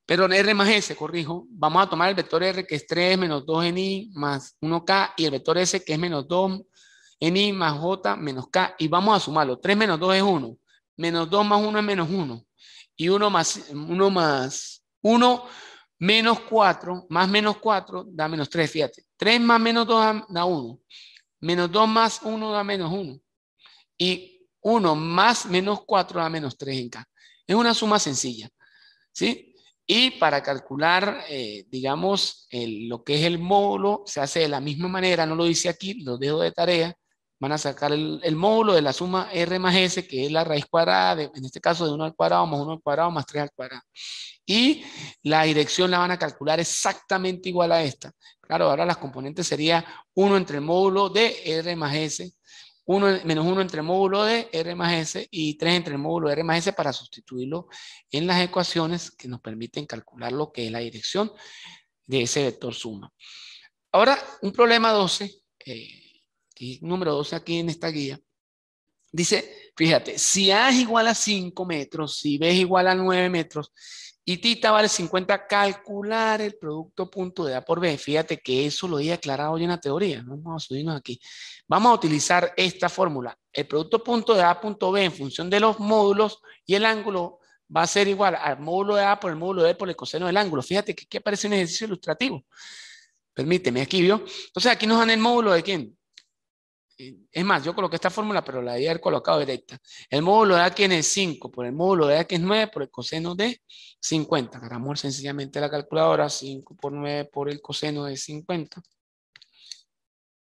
Pero R más S, corrijo, vamos a tomar el vector R que es 3 menos 2 en Y más 1K y el vector S que es menos 2 i más J menos K. Y vamos a sumarlo. 3 menos 2 es 1. Menos 2 más 1 es menos 1. Y 1 más 1 menos 4 más menos 4 da menos 3. Fíjate. 3 más menos 2 da 1. Menos 2 más 1 da menos 1. Y 1 más menos 4 da menos 3 en K. Es una suma sencilla. ¿Sí? Y para calcular, eh, digamos, lo que es el módulo, se hace de la misma manera, no lo dice aquí, lo dejo de tarea, van a sacar el, módulo de la suma R más S, que es la raíz cuadrada, en este caso de 1 al cuadrado, más 1 al cuadrado, más 3 al cuadrado. Y la dirección la van a calcular exactamente igual a esta. Claro, ahora las componentes sería 1 entre el módulo de R más S, 1, menos 1 entre el módulo de R más S y 3 entre el módulo de R más S para sustituirlo en las ecuaciones que nos permiten calcular lo que es la dirección de ese vector suma. Ahora, un problema 12, eh, número 12 aquí en esta guía, dice, fíjate, si A es igual a 5 metros, si B es igual a 9 metros y tita vale 50, calcular el producto punto de A por B. Fíjate que eso lo he aclarado hoy en la teoría, vamos a subirnos aquí. Vamos a utilizar esta fórmula, el producto punto de A punto B en función de los módulos y el ángulo va a ser igual al módulo de A por el módulo de B por el coseno del ángulo. Fíjate que aquí aparece un ejercicio ilustrativo. Permíteme, aquí vio. Entonces aquí nos dan el módulo de quién? es más, yo coloqué esta fórmula, pero la había haber colocado directa. El módulo de aquí es 5 por el módulo de aquí es 9 por el coseno de 50. Agarramos sencillamente la calculadora, 5 por 9 por el coseno de 50.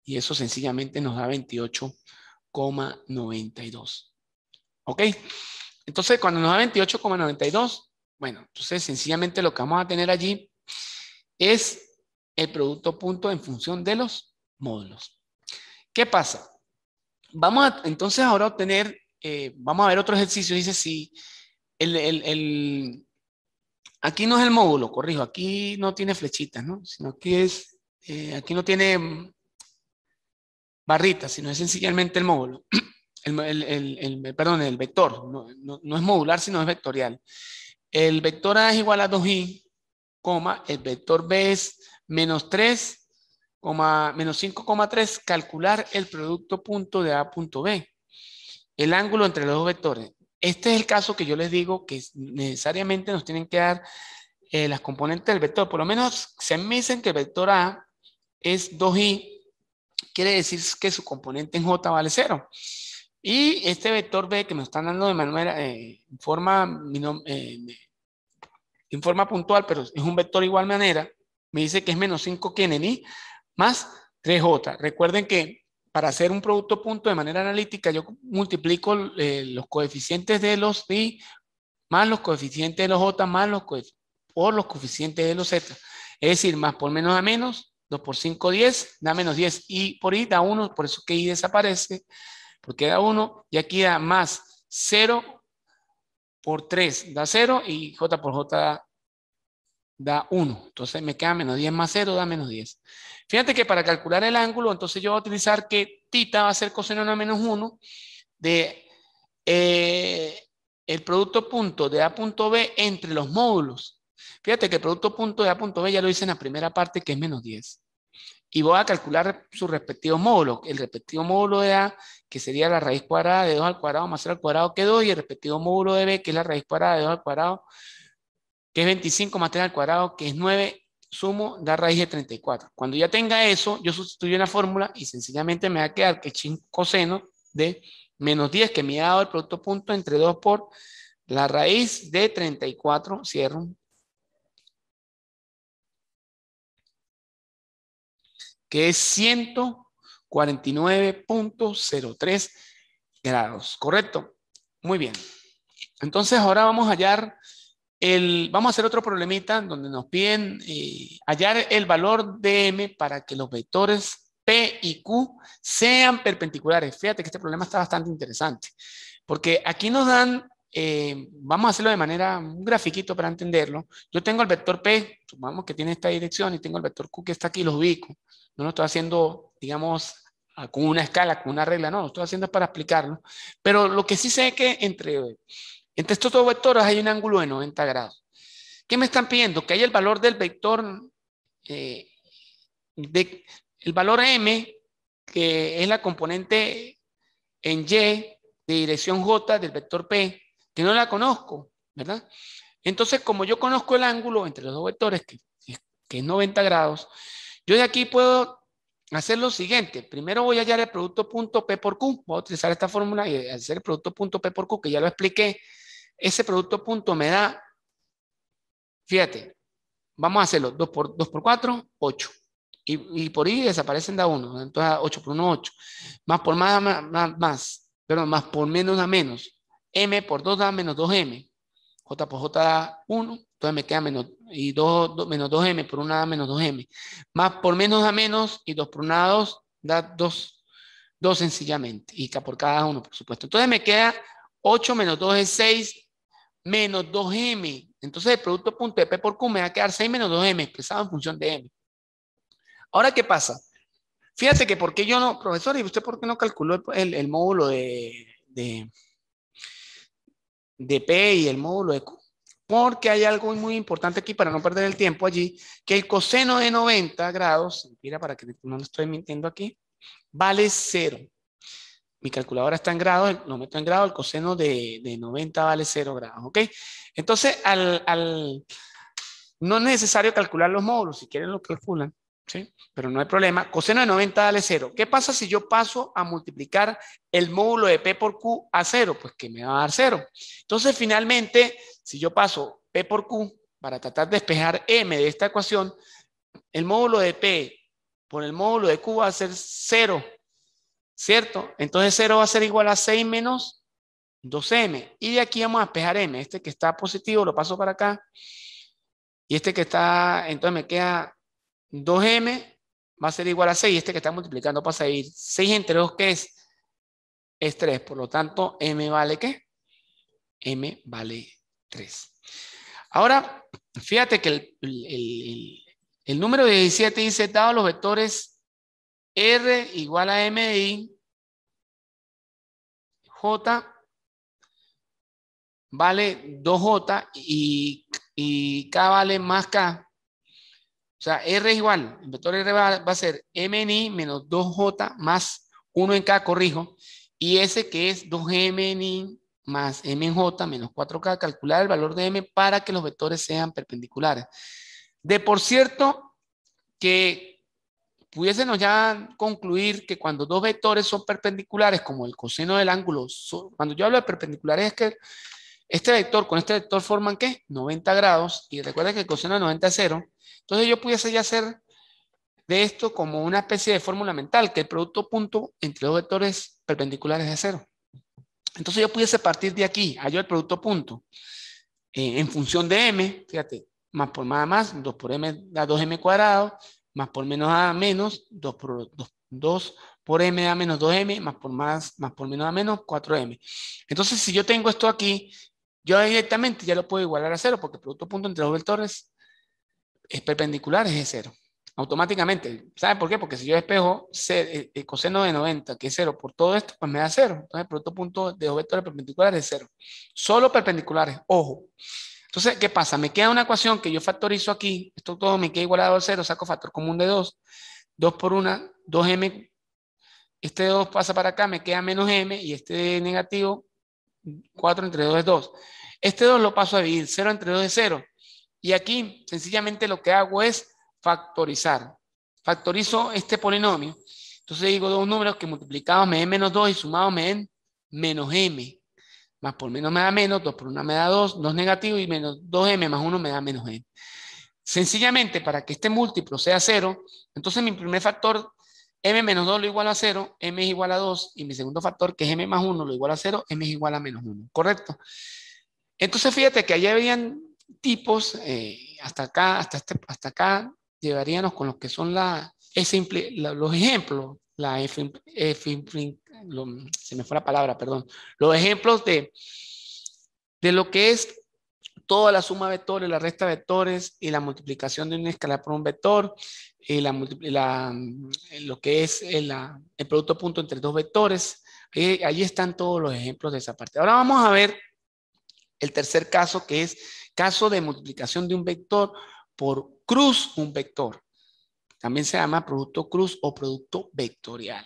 Y eso sencillamente nos da 28,92. ¿Ok? Entonces, cuando nos da 28,92, bueno, entonces sencillamente lo que vamos a tener allí es el producto punto en función de los módulos. ¿Qué pasa? Vamos a, entonces ahora obtener, eh, vamos a ver otro ejercicio. Dice si el, el, el, aquí no es el módulo, corrijo, aquí no tiene flechitas, ¿no? Sino aquí es, eh, aquí no tiene mm, barritas, sino es sencillamente el módulo. El, el, el, perdón, el vector, no, no, es modular, sino es vectorial. El vector A es igual a 2i, coma, el vector B es menos 3 menos 5,3, calcular el producto punto de A punto B, el ángulo entre los dos vectores. Este es el caso que yo les digo que necesariamente nos tienen que dar eh, las componentes del vector. Por lo menos, se me dicen que el vector A es 2i, quiere decir que su componente en J vale 0. Y este vector B que me están dando de manera, eh, en, forma, eh, en forma puntual, pero es un vector de igual manera, me dice que es menos 5 que en i, más 3J. Recuerden que para hacer un producto punto de manera analítica, yo multiplico eh, los coeficientes de los I más los coeficientes de los J más los por los coeficientes de los Z. Es decir, más por menos da menos, 2 por 5, 10, da menos 10. Y por I da 1, por eso que I desaparece, porque da 1. Y aquí da más 0 por 3, da 0. Y J por J da 1. Entonces me queda menos 10 más 0, da menos 10. Fíjate que para calcular el ángulo, entonces yo voy a utilizar que tita va a ser coseno de menos eh, 1 de el producto punto de A punto B entre los módulos. Fíjate que el producto punto de A punto B ya lo hice en la primera parte que es menos 10. Y voy a calcular su respectivo módulo. El respectivo módulo de A, que sería la raíz cuadrada de 2 al cuadrado más 0 al cuadrado, que 2. Y el respectivo módulo de B, que es la raíz cuadrada de 2 al cuadrado, que es 25 más 3 al cuadrado, que es 9 sumo da raíz de 34. Cuando ya tenga eso, yo sustituyo la fórmula y sencillamente me va a quedar que es coseno de menos 10 que me ha dado el producto punto entre 2 por la raíz de 34, cierro. Que es 149.03 grados, ¿correcto? Muy bien. Entonces ahora vamos a hallar vamos a hacer otro problemita donde nos piden eh, hallar el valor de m para que los vectores p y q sean perpendiculares. Fíjate que este problema está bastante interesante, porque aquí nos dan, eh, vamos a hacerlo de manera, un grafiquito para entenderlo. Yo tengo el vector p, supongamos que tiene esta dirección, y tengo el vector q que está aquí, los ubico. No lo estoy haciendo, digamos, con una escala, con una regla, no, lo estoy haciendo para explicarlo. Pero lo que sí sé es que entre entre estos dos vectores hay un ángulo de 90 grados. ¿Qué me están pidiendo? Que haya el valor del vector, eh, de, el valor m, que es la componente en y de dirección j del vector p, que no la conozco, ¿verdad? Entonces, como yo conozco el ángulo entre los dos vectores, que, que es 90 grados, yo de aquí puedo hacer lo siguiente. Primero voy a hallar el producto punto P por Q. Voy a utilizar esta fórmula y hacer el producto punto P por Q, que ya lo expliqué ese producto punto me da, fíjate, vamos a hacerlo, 2 por, 4, 8. Y, por ahí desaparecen da 1, entonces 8 por 1, 8. Más por más, más, perdón, más por menos da menos. M por 2 da menos 2M. J por J da 1, entonces me queda menos, y 2, menos 2M por 1 da menos 2M. Más por menos da menos, y 2 por 1 da 2, da 2, 2 sencillamente. Y por cada 1, por supuesto. Entonces me queda 8 menos 2 es 6, menos 2m. Entonces el producto punto de P por Q me va a quedar 6 menos 2m expresado en función de m. Ahora, ¿qué pasa? Fíjate que por qué yo no, profesor, ¿y usted por qué no calculó el, módulo de, de, de P y el módulo de Q? Porque hay algo muy importante aquí para no perder el tiempo allí, que el coseno de 90 grados, mira para que no lo estoy mintiendo aquí, vale 0 mi calculadora está en grados, lo meto en grado, el coseno de, 90 vale 0 grados, ¿ok? Entonces, al, no es necesario calcular los módulos, si quieren lo calculan, ¿sí? Pero no hay problema. Coseno de 90 vale 0. ¿Qué pasa si yo paso a multiplicar el módulo de P por Q a 0? Pues que me va a dar 0. Entonces, finalmente, si yo paso P por Q para tratar de despejar M de esta ecuación, el módulo de P por el módulo de Q va a ser 0 ¿cierto? Entonces 0 va a ser igual a 6 menos 2m. Y de aquí vamos a despejar m. Este que está positivo lo paso para acá. Y este que está, entonces me queda 2m va a ser igual a 6. Este que está multiplicando pasa a ir 6 entre 2, que es? Es 3. Por lo tanto, m vale qué? m vale 3. Ahora, fíjate que el, el número 17 dice, dado los vectores R igual a MI, J vale 2J y, K vale más K. O sea, R es igual, el vector R va, a ser mi menos 2J más 1 en K, corrijo, y ese que es 2 mi más MJ menos 4K, calcular el valor de M para que los vectores sean perpendiculares. De por cierto, que pudiésemos ya concluir que cuando dos vectores son perpendiculares, como el coseno del ángulo, cuando yo hablo de perpendiculares es que este vector con este vector forman ¿qué? 90 grados, y recuerda que el coseno de 90 es 0, entonces yo pudiese ya hacer de esto como una especie de fórmula mental, que el producto punto entre dos vectores perpendiculares es 0. Entonces yo pudiese partir de aquí, hallo el producto punto, eh, en función de m, fíjate, más por más más, 2 por m da 2m cuadrado, más por menos a menos 2 por, 2, por m a menos 2m más por más más por menos a menos 4m. Entonces, si yo tengo esto aquí, yo directamente ya lo puedo igualar a cero porque el producto punto entre los vectores es perpendicular, es cero. Automáticamente, ¿saben por qué? Porque si yo despejo el, eh, eh, coseno de 90, que es cero, por todo esto, pues me da cero. Entonces el producto punto de los vectores perpendiculares es cero. Solo perpendiculares, ojo. Entonces, ¿qué pasa? Me queda una ecuación que yo factorizo aquí. Esto todo me queda igualado a 0, saco factor común de 2. 2 por 1, 2m. Este 2 pasa para acá, me queda menos m. Y este negativo, 4 entre 2 es 2. Este 2 lo paso a dividir. 0 entre 2 es 0. Y aquí, sencillamente, lo que hago es factorizar. Factorizo este polinomio. Entonces digo dos números que multiplicados me den menos 2 y sumados me den menos m más por menos me da menos, 2 por 1 me da 2, 2 negativo y menos 2m más 1 me da menos m. Sencillamente, para que este múltiplo sea 0, entonces mi primer factor, m menos 2 lo igual a 0, m es igual a 2, y mi segundo factor, que es m más 1, lo igual a 0, m es igual a menos 1, ¿correcto? Entonces, fíjate que allá habían tipos, eh, hasta acá, hasta, este, hasta acá, llevaríamos con los que son la, los ejemplos, la F, F, se me fue la palabra, perdón, los ejemplos de, de lo que es toda la suma de vectores, la resta de vectores y la multiplicación de una escala por un vector, y la, mm, lo que es eh, el, producto punto entre dos vectores. ahí, están todos los ejemplos de esa parte. Ahora vamos a ver el tercer caso, que es caso de multiplicación de un vector por cruz un vector. También se llama producto cruz o producto vectorial.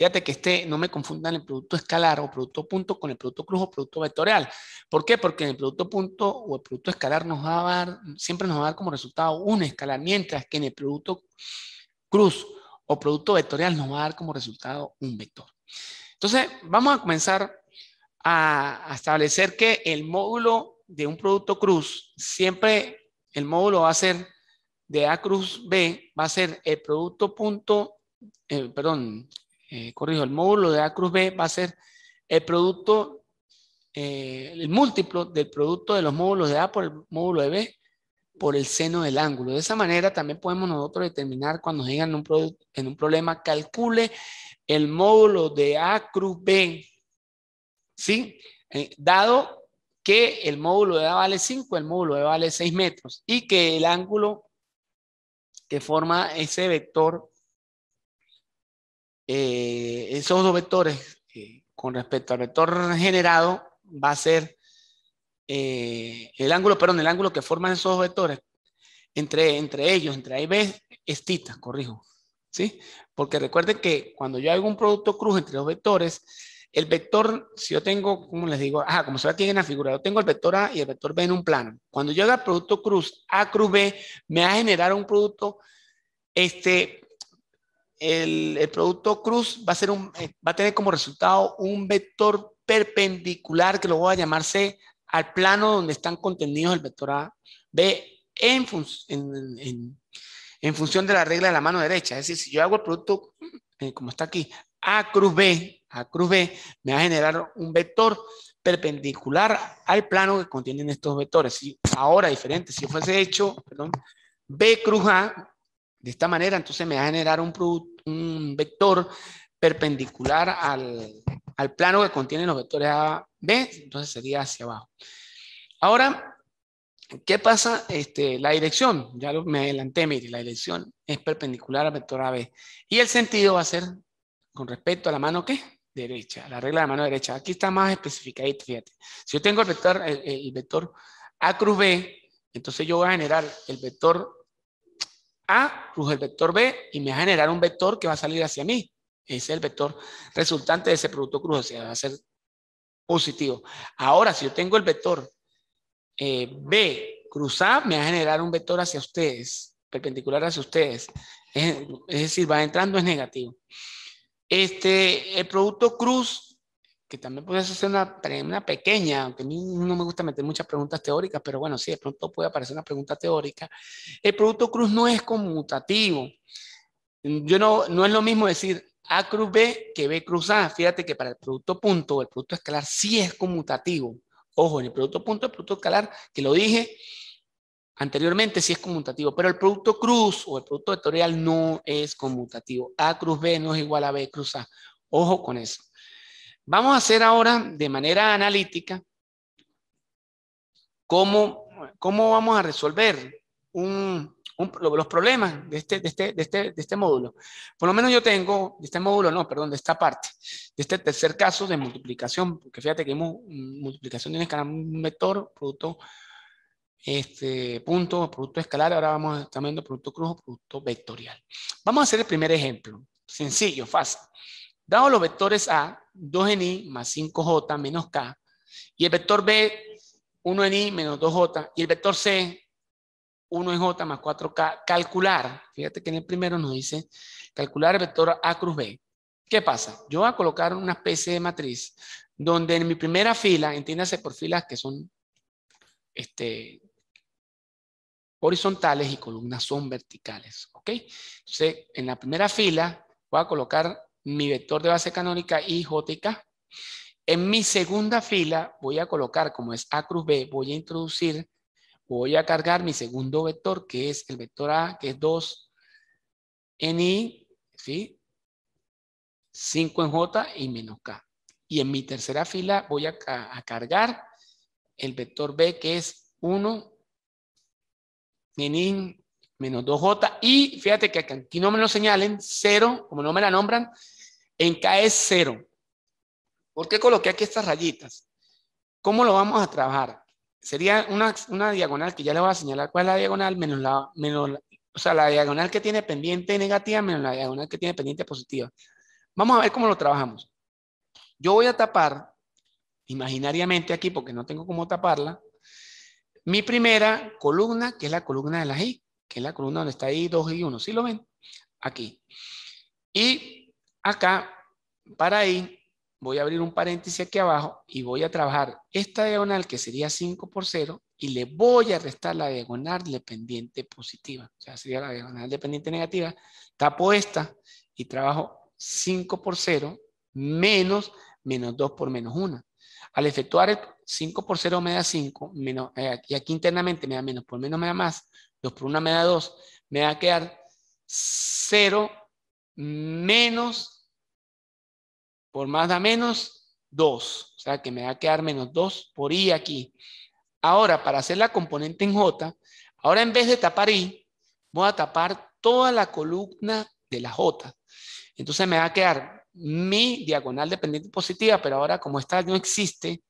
Fíjate que este, no me confundan el producto escalar o producto punto con el producto cruz o producto vectorial. ¿Por qué? Porque en el producto punto o el producto escalar nos va a dar, siempre nos va a dar como resultado un escalar, mientras que en el producto cruz o producto vectorial nos va a dar como resultado un vector. Entonces, vamos a comenzar a, establecer que el módulo de un producto cruz, siempre el módulo va a ser de A cruz B, va a ser el producto punto, eh, perdón, eh, corrijo, el módulo de A cruz B va a ser el producto, eh, el múltiplo del producto de los módulos de A por el módulo de B por el seno del ángulo. De esa manera también podemos nosotros determinar cuando llegan en un en un problema, calcule el módulo de A cruz B, ¿sí? Eh, dado que el módulo de A vale 5, el módulo de B vale 6 metros y que el ángulo que forma ese vector eh, esos dos vectores eh, con respecto al vector generado va a ser eh, el ángulo, perdón, el ángulo que forman esos dos vectores entre, entre ellos, entre A y B, es tita, corrijo. ¿Sí? Porque recuerden que cuando yo hago un producto cruz entre los vectores, el vector, si yo tengo, como les digo, ah como se ve aquí en la figura, yo tengo el vector A y el vector B en un plano. Cuando yo haga producto cruz A cruz B, me va a generar un producto este, el, producto cruz va a, ser un, eh, va a tener como resultado un vector perpendicular, que lo voy a llamarse al plano donde están contenidos el vector A, B, en, en, función de la regla de la mano derecha. Es decir, si yo hago el producto, eh, como está aquí, A cruz B, A cruz B, me va a generar un vector perpendicular al plano que contienen estos vectores. y ahora, diferente, si fuese hecho, perdón, B cruz A, de esta manera, entonces me va a generar un, vector perpendicular al, plano que contiene los vectores A, B, entonces sería hacia abajo. Ahora, ¿qué pasa? Este, la dirección, ya me adelanté, mire, la dirección es perpendicular al vector AB. Y el sentido va a ser con respecto a la mano, ¿qué? Derecha, la regla de la mano derecha. Aquí está más especificadito, fíjate. Si yo tengo el vector, vector A cruz B, entonces yo voy a generar el vector a cruza el vector B y me va a generar un vector que va a salir hacia mí. Ese es el vector resultante de ese producto cruz, o sea, va a ser positivo. Ahora, si yo tengo el vector eh, B cruz me va a generar un vector hacia ustedes, perpendicular hacia ustedes. Es, decir, va entrando, es negativo. Este, el producto cruz que también puede hacer una, una, pequeña, aunque a mí no me gusta meter muchas preguntas teóricas, pero bueno, sí, de pronto puede aparecer una pregunta teórica. El producto cruz no es conmutativo. Yo no, no es lo mismo decir A cruz B que B cruz A. Fíjate que para el producto punto, el producto escalar sí es conmutativo. Ojo, en el producto punto, el producto escalar, que lo dije anteriormente, sí es conmutativo, pero el producto cruz o el producto vectorial no es conmutativo. A cruz B no es igual a B cruz A. Ojo con eso. Vamos a hacer ahora de manera analítica cómo, vamos a resolver los problemas este, este, de este, de, este, módulo. Por lo menos yo tengo, de este módulo no, perdón, de esta parte, de este tercer caso de multiplicación, porque fíjate que hemos mm, multiplicación de un escalar, un vector, producto, este, punto, producto escalar, ahora vamos también viendo producto crujo, producto vectorial. Vamos a hacer el primer ejemplo, sencillo, fácil. Dado los vectores A, 2 en I más 5J menos K, y el vector B, 1 en I menos 2J, y el vector C, 1 en J más 4K, calcular, fíjate que en el primero nos dice, calcular el vector A cruz B. ¿Qué pasa? Yo voy a colocar una especie de matriz donde en mi primera fila, entiéndase por filas que son este, horizontales y columnas son verticales, ¿ok? Entonces, en la primera fila voy a colocar mi vector de base canónica K. En mi segunda fila voy a colocar, como es A cruz B, voy a introducir, voy a cargar mi segundo vector, que es el vector A, que es 2 en I, ¿sí? 5 en J y menos K. Y en mi tercera fila voy a, a cargar el vector B, que es 1 en I, menos 2J. Y fíjate que aquí no me lo señalen, 0, como no me la nombran, en K es 0. ¿Por qué coloqué aquí estas rayitas? ¿Cómo lo vamos a trabajar? Sería una, diagonal que ya le voy a señalar cuál es la diagonal, menos la, menos la, o sea, la diagonal que tiene pendiente negativa menos la diagonal que tiene pendiente positiva. Vamos a ver cómo lo trabajamos. Yo voy a tapar imaginariamente aquí, porque no tengo cómo taparla, mi primera columna, que es la columna de la Y que es la columna donde está ahí 2 y 1. ¿Sí lo ven? Aquí. Y acá, para ahí, voy a abrir un paréntesis aquí abajo y voy a trabajar esta diagonal que sería 5 por 0 y le voy a restar la diagonal dependiente positiva. O sea, sería la diagonal dependiente negativa. Tapo esta y trabajo 5 por 0 menos menos 2 por menos 1. Al efectuar 5 por 0 me da 5, eh, y aquí internamente me da menos por menos me da más, 2 por 1 me da 2, me va a quedar 0 menos, por más da menos, 2. O sea que me va a quedar menos 2 por i aquí. Ahora, para hacer la componente en j, ahora en vez de tapar i, voy a tapar toda la columna de la j. Entonces me va a quedar mi diagonal dependiente positiva, pero ahora como esta no existe,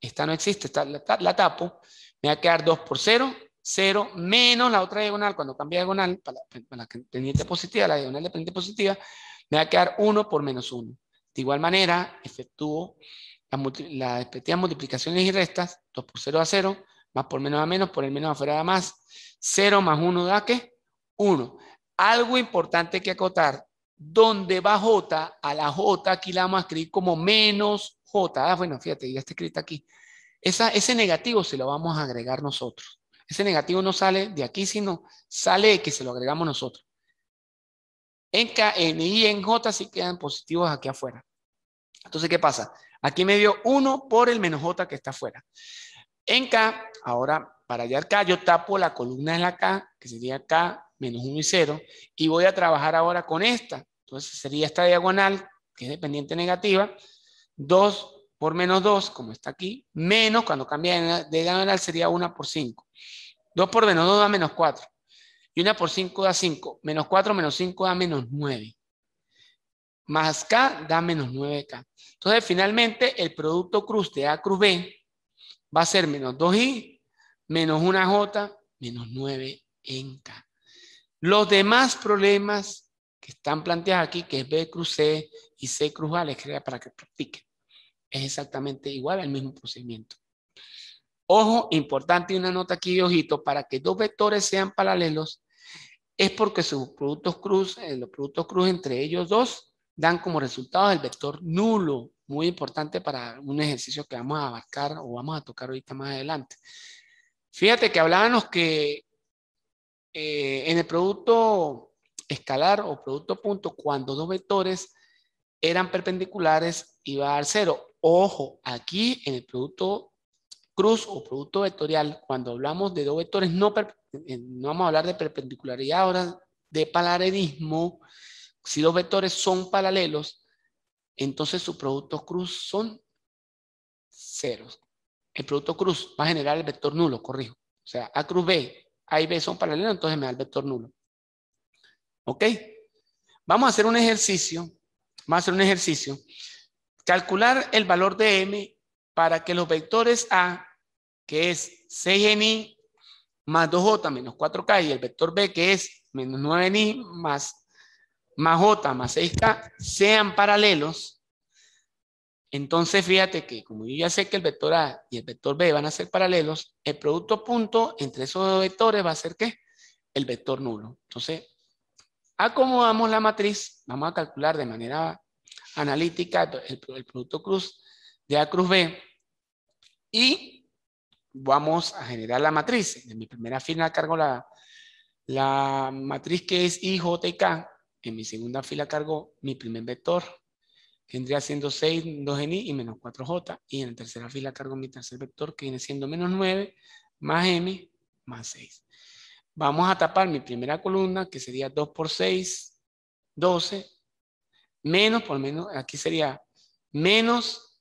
esta no existe, esta la, la tapo, me va a quedar 2 por 0, 0 menos la otra diagonal, cuando cambia diagonal, para la, pendiente positiva, la diagonal de pendiente positiva, me va a quedar 1 por menos 1. De igual manera, efectúo las la multiplicaciones y restas, 2 por 0 a 0, más por menos a menos, por el menos afuera da más, 0 más 1 da qué? 1. Algo importante que acotar, donde va J, a la J aquí la vamos a escribir como menos J. Ah, bueno, fíjate, ya está escrita aquí. Esa, ese negativo se lo vamos a agregar nosotros. Ese negativo no sale de aquí, sino sale de que se lo agregamos nosotros. En K, en I, en J sí quedan positivos aquí afuera. Entonces, ¿qué pasa? Aquí me dio 1 por el menos J que está afuera. En K, ahora para hallar K, yo tapo la columna en la K, que sería K menos 1 y 0, y voy a trabajar ahora con esta. Entonces sería esta diagonal, que es dependiente negativa, 2 por menos 2, como está aquí, menos, cuando cambia de diagonal sería 1 por 5. 2 por menos 2 da menos 4. Y 1 por 5 da 5. Menos 4 menos 5 da menos 9. Más K da menos 9K. Entonces, finalmente, el producto cruz de A cruz B va a ser menos 2I, menos 1J, menos 9 en K. Los demás problemas que están planteados aquí, que es B cruz C y C cruz A, les quería para que practiquen es exactamente igual al mismo procedimiento. Ojo, importante una nota aquí ojito, para que dos vectores sean paralelos, es porque sus productos cruz, eh, los productos cruz entre ellos dos, dan como resultado el vector nulo, muy importante para un ejercicio que vamos a abarcar o vamos a tocar ahorita más adelante. Fíjate que hablábamos que eh, en el producto escalar o producto punto, cuando dos vectores eran perpendiculares, iba a dar cero. Ojo, aquí en el producto cruz o producto vectorial, cuando hablamos de dos vectores, no, eh, vamos a hablar de perpendicularidad, ahora de paralelismo. Si dos vectores son paralelos, entonces su producto cruz son ceros. El producto cruz va a generar el vector nulo, corrijo. O sea, A cruz B, A y B son paralelos, entonces me da el vector nulo. ¿Ok? Vamos a hacer un ejercicio. Vamos a hacer un ejercicio calcular el valor de m para que los vectores a, que es 6 I, más 2j menos 4k, y el vector b, que es menos 9ni más, más j más 6k, sean paralelos. Entonces, fíjate que como yo ya sé que el vector a y el vector b van a ser paralelos, el producto punto entre esos dos vectores va a ser ¿qué? El vector nulo. Entonces, acomodamos la matriz, vamos a calcular de manera analítica, el, producto cruz de A cruz B, y vamos a generar la matriz. En mi primera fila cargo la, la matriz que es I, J y K. En mi segunda fila cargo mi primer vector, que vendría siendo 6, 2 en I y menos 4J. Y en la tercera fila cargo mi tercer vector, que viene siendo menos 9, más M, más 6. Vamos a tapar mi primera columna, que sería 2 por 6, 12, menos, por menos, aquí sería menos,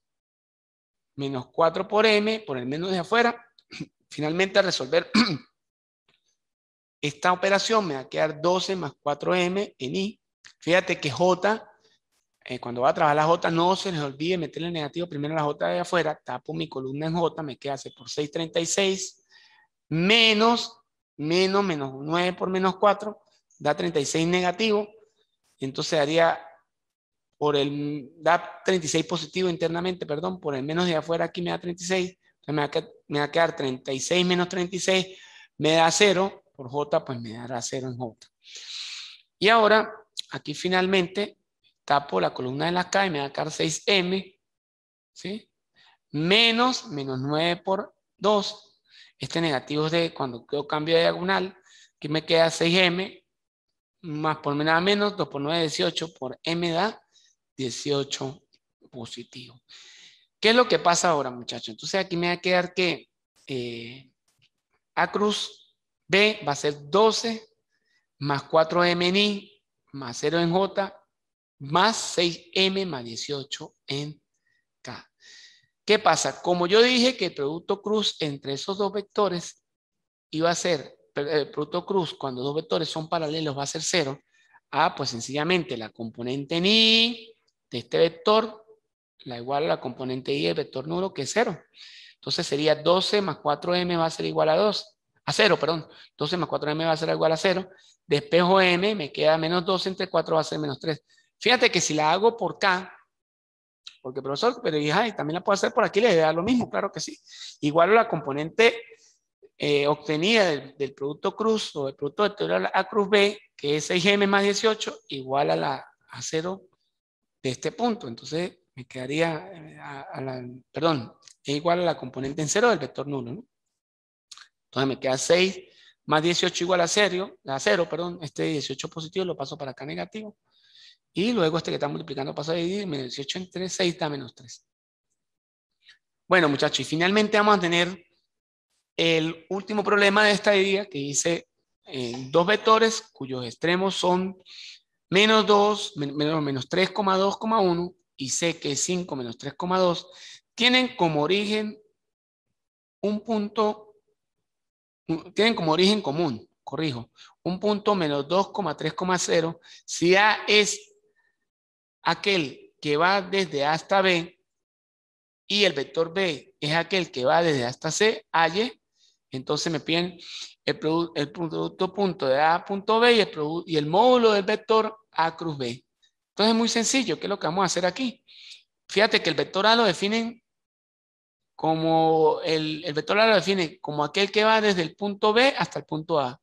menos 4 por m, por el menos de afuera. Finalmente, al resolver esta operación, me va a quedar 12 más 4m en i. Fíjate que j, eh, cuando va a trabajar la j, no se les olvide meterle negativo primero a la j de afuera. Tapo mi columna en j, me queda hace por 636 menos, menos, menos 9 por menos 4, da 36 negativo. Entonces haría por el, da 36 positivo internamente, perdón, por el menos de afuera aquí me da 36, me va, a, me va a quedar 36 menos 36, me da 0, por J pues me dará 0 en J. Y ahora, aquí finalmente, tapo la columna de la K y me va a quedar 6M, ¿sí? Menos, menos 9 por 2, este negativo es de cuando yo cambio de diagonal, aquí me queda 6M, más por menos, 2 por 9, 18, por M da 18 positivo. ¿Qué es lo que pasa ahora, muchachos? Entonces aquí me va a quedar que eh, A cruz B va a ser 12 más 4M en I más 0 en J más 6M más 18 en K. ¿Qué pasa? Como yo dije que el producto cruz entre esos dos vectores iba a ser, eh, el producto cruz cuando dos vectores son paralelos va a ser 0, ah, pues sencillamente la componente en I de este vector, la igual a la componente I, del vector nulo, que es 0. Entonces sería 12 más 4m va a ser igual a 2, a 0, perdón. 12 más 4m va a ser igual a 0. Despejo m, me queda menos 2 entre 4 va a ser menos 3. Fíjate que si la hago por k, porque profesor, pero y ay, también la puedo hacer por aquí, le da lo mismo, claro que sí. Igual a la componente eh, obtenida del, del, producto cruz o del producto vectorial a cruz b, que es 6m más 18, igual a la a 0 de este punto. Entonces me quedaría, eh, a, perdón, es igual a la componente en cero del vector nulo. Entonces me queda 6 más 18 igual a 0, a 0, perdón, este 18 positivo lo paso para acá negativo. Y luego este que está multiplicando pasa a dividir, menos 18 entre 6 da menos 3. Bueno, muchachos, y finalmente vamos a tener el último problema de esta idea que dice eh, dos vectores cuyos extremos son menos 2, menos, 3,2,1 y C que 5 menos 3,2 tienen como origen un punto, tienen como origen común, corrijo, un punto menos 2,3,0 si A es aquel que va desde A hasta B y el vector B es aquel que va desde A hasta C, halle entonces me piden el, producto punto de A punto B y el, módulo del vector A cruz B. Entonces es muy sencillo, ¿qué es lo que vamos a hacer aquí? Fíjate que el vector A lo definen como, el, vector A lo define como aquel que va desde el punto B hasta el punto A.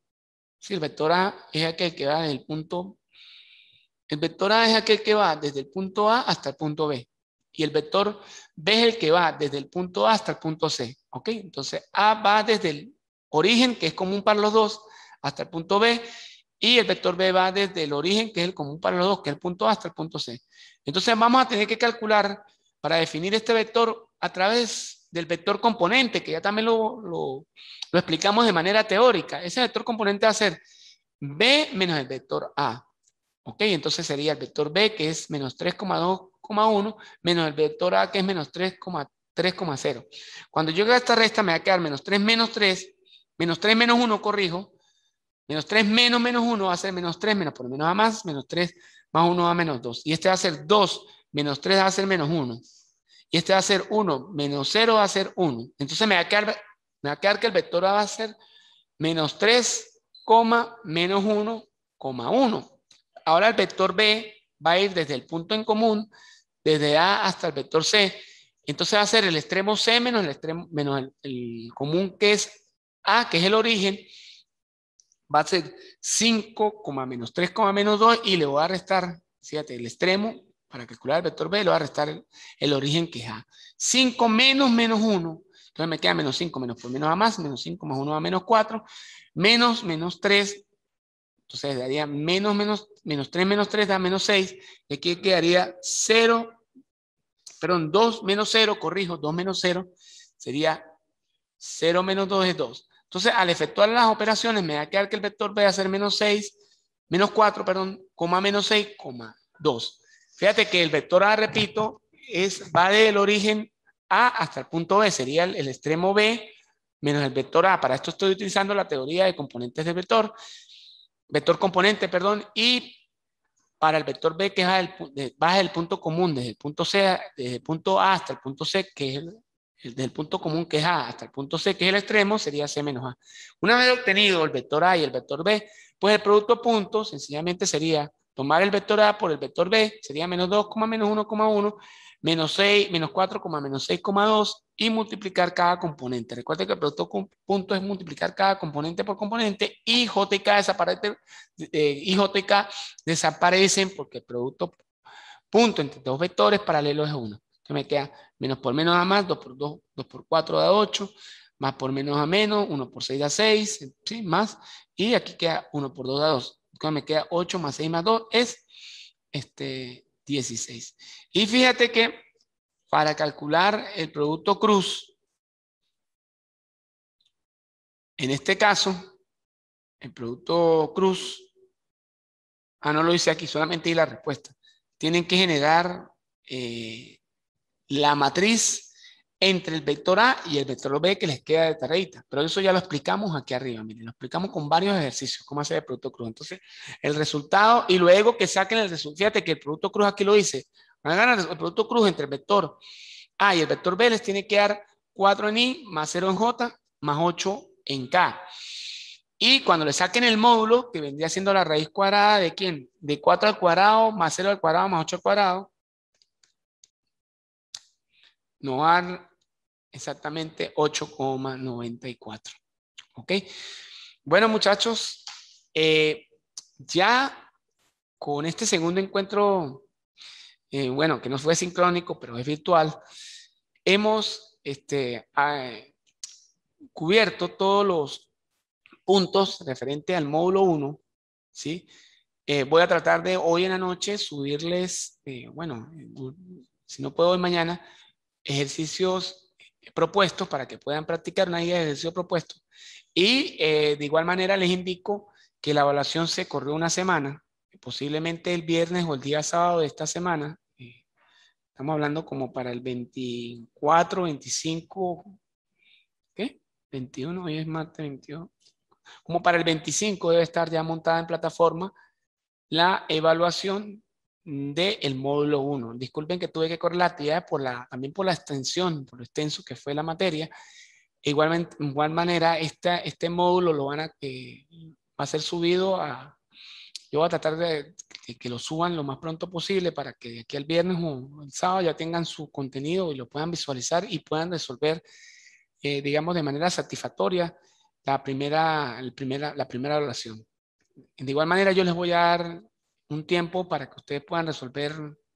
Si el vector A es aquel que va desde el punto el vector A es aquel que va desde el punto A hasta el punto B. Y el vector B es el que va desde el punto A hasta el punto C. ¿Ok? Entonces A va desde el origen, que es común para los dos, hasta el punto B, y el vector B va desde el origen, que es el común para los dos, que es el punto A hasta el punto C. Entonces vamos a tener que calcular para definir este vector a través del vector componente, que ya también lo, explicamos de manera teórica. Ese vector componente va a ser B menos el vector A. ¿Ok? Entonces sería el vector B, que es menos 3,2,1, menos el vector A, que es menos 3,3 3,0. Cuando yo haga esta resta me va a quedar menos 3 menos 3, menos 3 menos 1, corrijo. Menos 3 menos menos 1 va a ser menos 3 menos por menos a más, menos 3 más 1 a menos 2. Y este va a ser 2 menos 3 va a ser menos 1. Y este va a ser 1 menos 0 va a ser 1. Entonces me va a quedar, me va a quedar que el vector A va a ser menos 3, menos 1, 1. Ahora el vector B va a ir desde el punto en común, desde A hasta el vector C entonces va a ser el extremo C menos el extremo común que es A, que es el origen, va a ser 5, menos 3, menos 2 y le voy a restar, fíjate, el extremo para calcular el vector B, le voy a restar el, origen que es A. 5 menos menos 1, entonces me queda menos 5 menos por menos A más, menos 5 más 1 a menos 4, menos menos 3, entonces daría menos menos, menos 3 menos 3 da menos 6, y aquí quedaría 0 perdón, 2 menos 0, corrijo, 2 menos 0 sería 0 menos 2 es 2. Entonces, al efectuar las operaciones, me va a quedar que el vector va a ser menos 6, menos 4, perdón, coma menos 6, coma 2. Fíjate que el vector A, repito, es, va del origen A hasta el punto B, sería el, el extremo B menos el vector A. Para esto estoy utilizando la teoría de componentes del vector, vector componente, perdón, y para el vector B, que es el, baja del punto común, desde el punto, C, desde punto A hasta el punto C, que es el, punto común que es A hasta el punto C, que es el extremo, sería C menos A. Una vez obtenido el vector A y el vector B, pues el producto punto sencillamente sería tomar el vector A por el vector B, sería menos 2, menos 1,1, menos 6, menos 4, menos 6,2 y multiplicar cada componente. Recuerden que el producto punto es multiplicar cada componente por componente y JK y JK desaparecen eh, porque el producto punto entre dos vectores paralelos es 1. Entonces me queda menos por menos a más, 2 por 2, 2 por 4 da 8, más por menos a menos, 1 por 6 da 6, más, y aquí queda 1 por 2 da 2. Entonces me queda 8 más 6 más 2 es este, 16. Y fíjate que para calcular el producto cruz, en este caso, el producto cruz, ah, no lo hice aquí, solamente di la respuesta. Tienen que generar eh, la matriz entre el vector A y el vector B que les queda de Pero eso ya lo explicamos aquí arriba, miren, lo explicamos con varios ejercicios, cómo hacer el producto cruz. Entonces, el resultado y luego que saquen el resultado, fíjate que el producto cruz aquí lo dice, ganar el producto cruz entre el vector A y el vector B les tiene que dar 4 en I más 0 en J más 8 en K. Y cuando le saquen el módulo, que vendría siendo la raíz cuadrada de quién? De 4 al cuadrado más 0 al cuadrado más 8 al cuadrado, Noar exactamente 8,94. ¿Ok? Bueno, muchachos, eh, ya con este segundo encuentro, eh, bueno, que no fue sincrónico, pero es virtual, hemos este, cubierto todos los puntos referente al módulo 1, ¿sí? Eh, voy a tratar de hoy en la noche subirles, bueno, si no puedo hoy mañana, ejercicios propuestos para que puedan practicar una guía de ejercicio propuesto Y eh, de igual manera les indico que la evaluación se corrió una semana, posiblemente el viernes o el día sábado de esta semana. Eh, estamos hablando como para el 24, 25, ¿qué? 21, hoy es martes 21 Como para el 25 debe estar ya montada en plataforma la evaluación del módulo 1. Disculpen que tuve que correr la actividad también por la extensión, por lo extenso que fue la materia. E igualmente, de igual manera, esta, este módulo lo van a, que eh, va a ser subido a... Yo voy a tratar de, que lo suban lo más pronto posible para que de aquí al viernes o el sábado ya tengan su contenido y lo puedan visualizar y puedan resolver, eh, digamos, de manera satisfactoria la primera, el primera, la primera oración. De igual manera, yo les voy a dar un tiempo para que ustedes puedan resolver,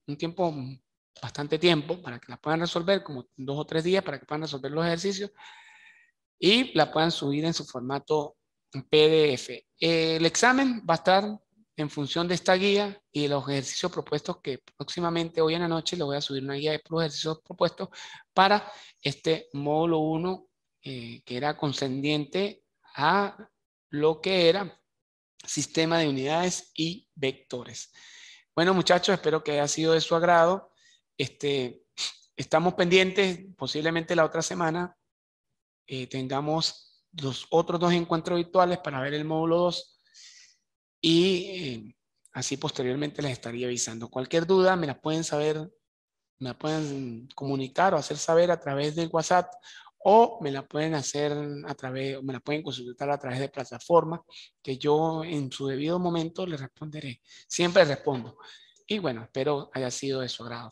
un tiempo, bastante tiempo, para que la puedan resolver, como dos o tres días para que puedan resolver los ejercicios y la puedan subir en su formato PDF. El examen va a estar en función de esta guía y los ejercicios propuestos que próximamente hoy en la noche le voy a subir una guía de los ejercicios propuestos para este módulo 1 eh, que era conscendiente a lo que era sistema de unidades y vectores. Bueno, muchachos, espero que haya sido de su agrado. Este, estamos pendientes, posiblemente la otra semana eh, tengamos los otros dos encuentros virtuales para ver el módulo 2 y eh, así posteriormente les estaría avisando. Cualquier duda me la pueden saber, me la pueden comunicar o hacer saber a través del WhatsApp o me la pueden hacer a través, o me la pueden consultar a través de plataformas que yo en su debido momento le responderé. Siempre respondo. Y bueno, espero haya sido de su agrado.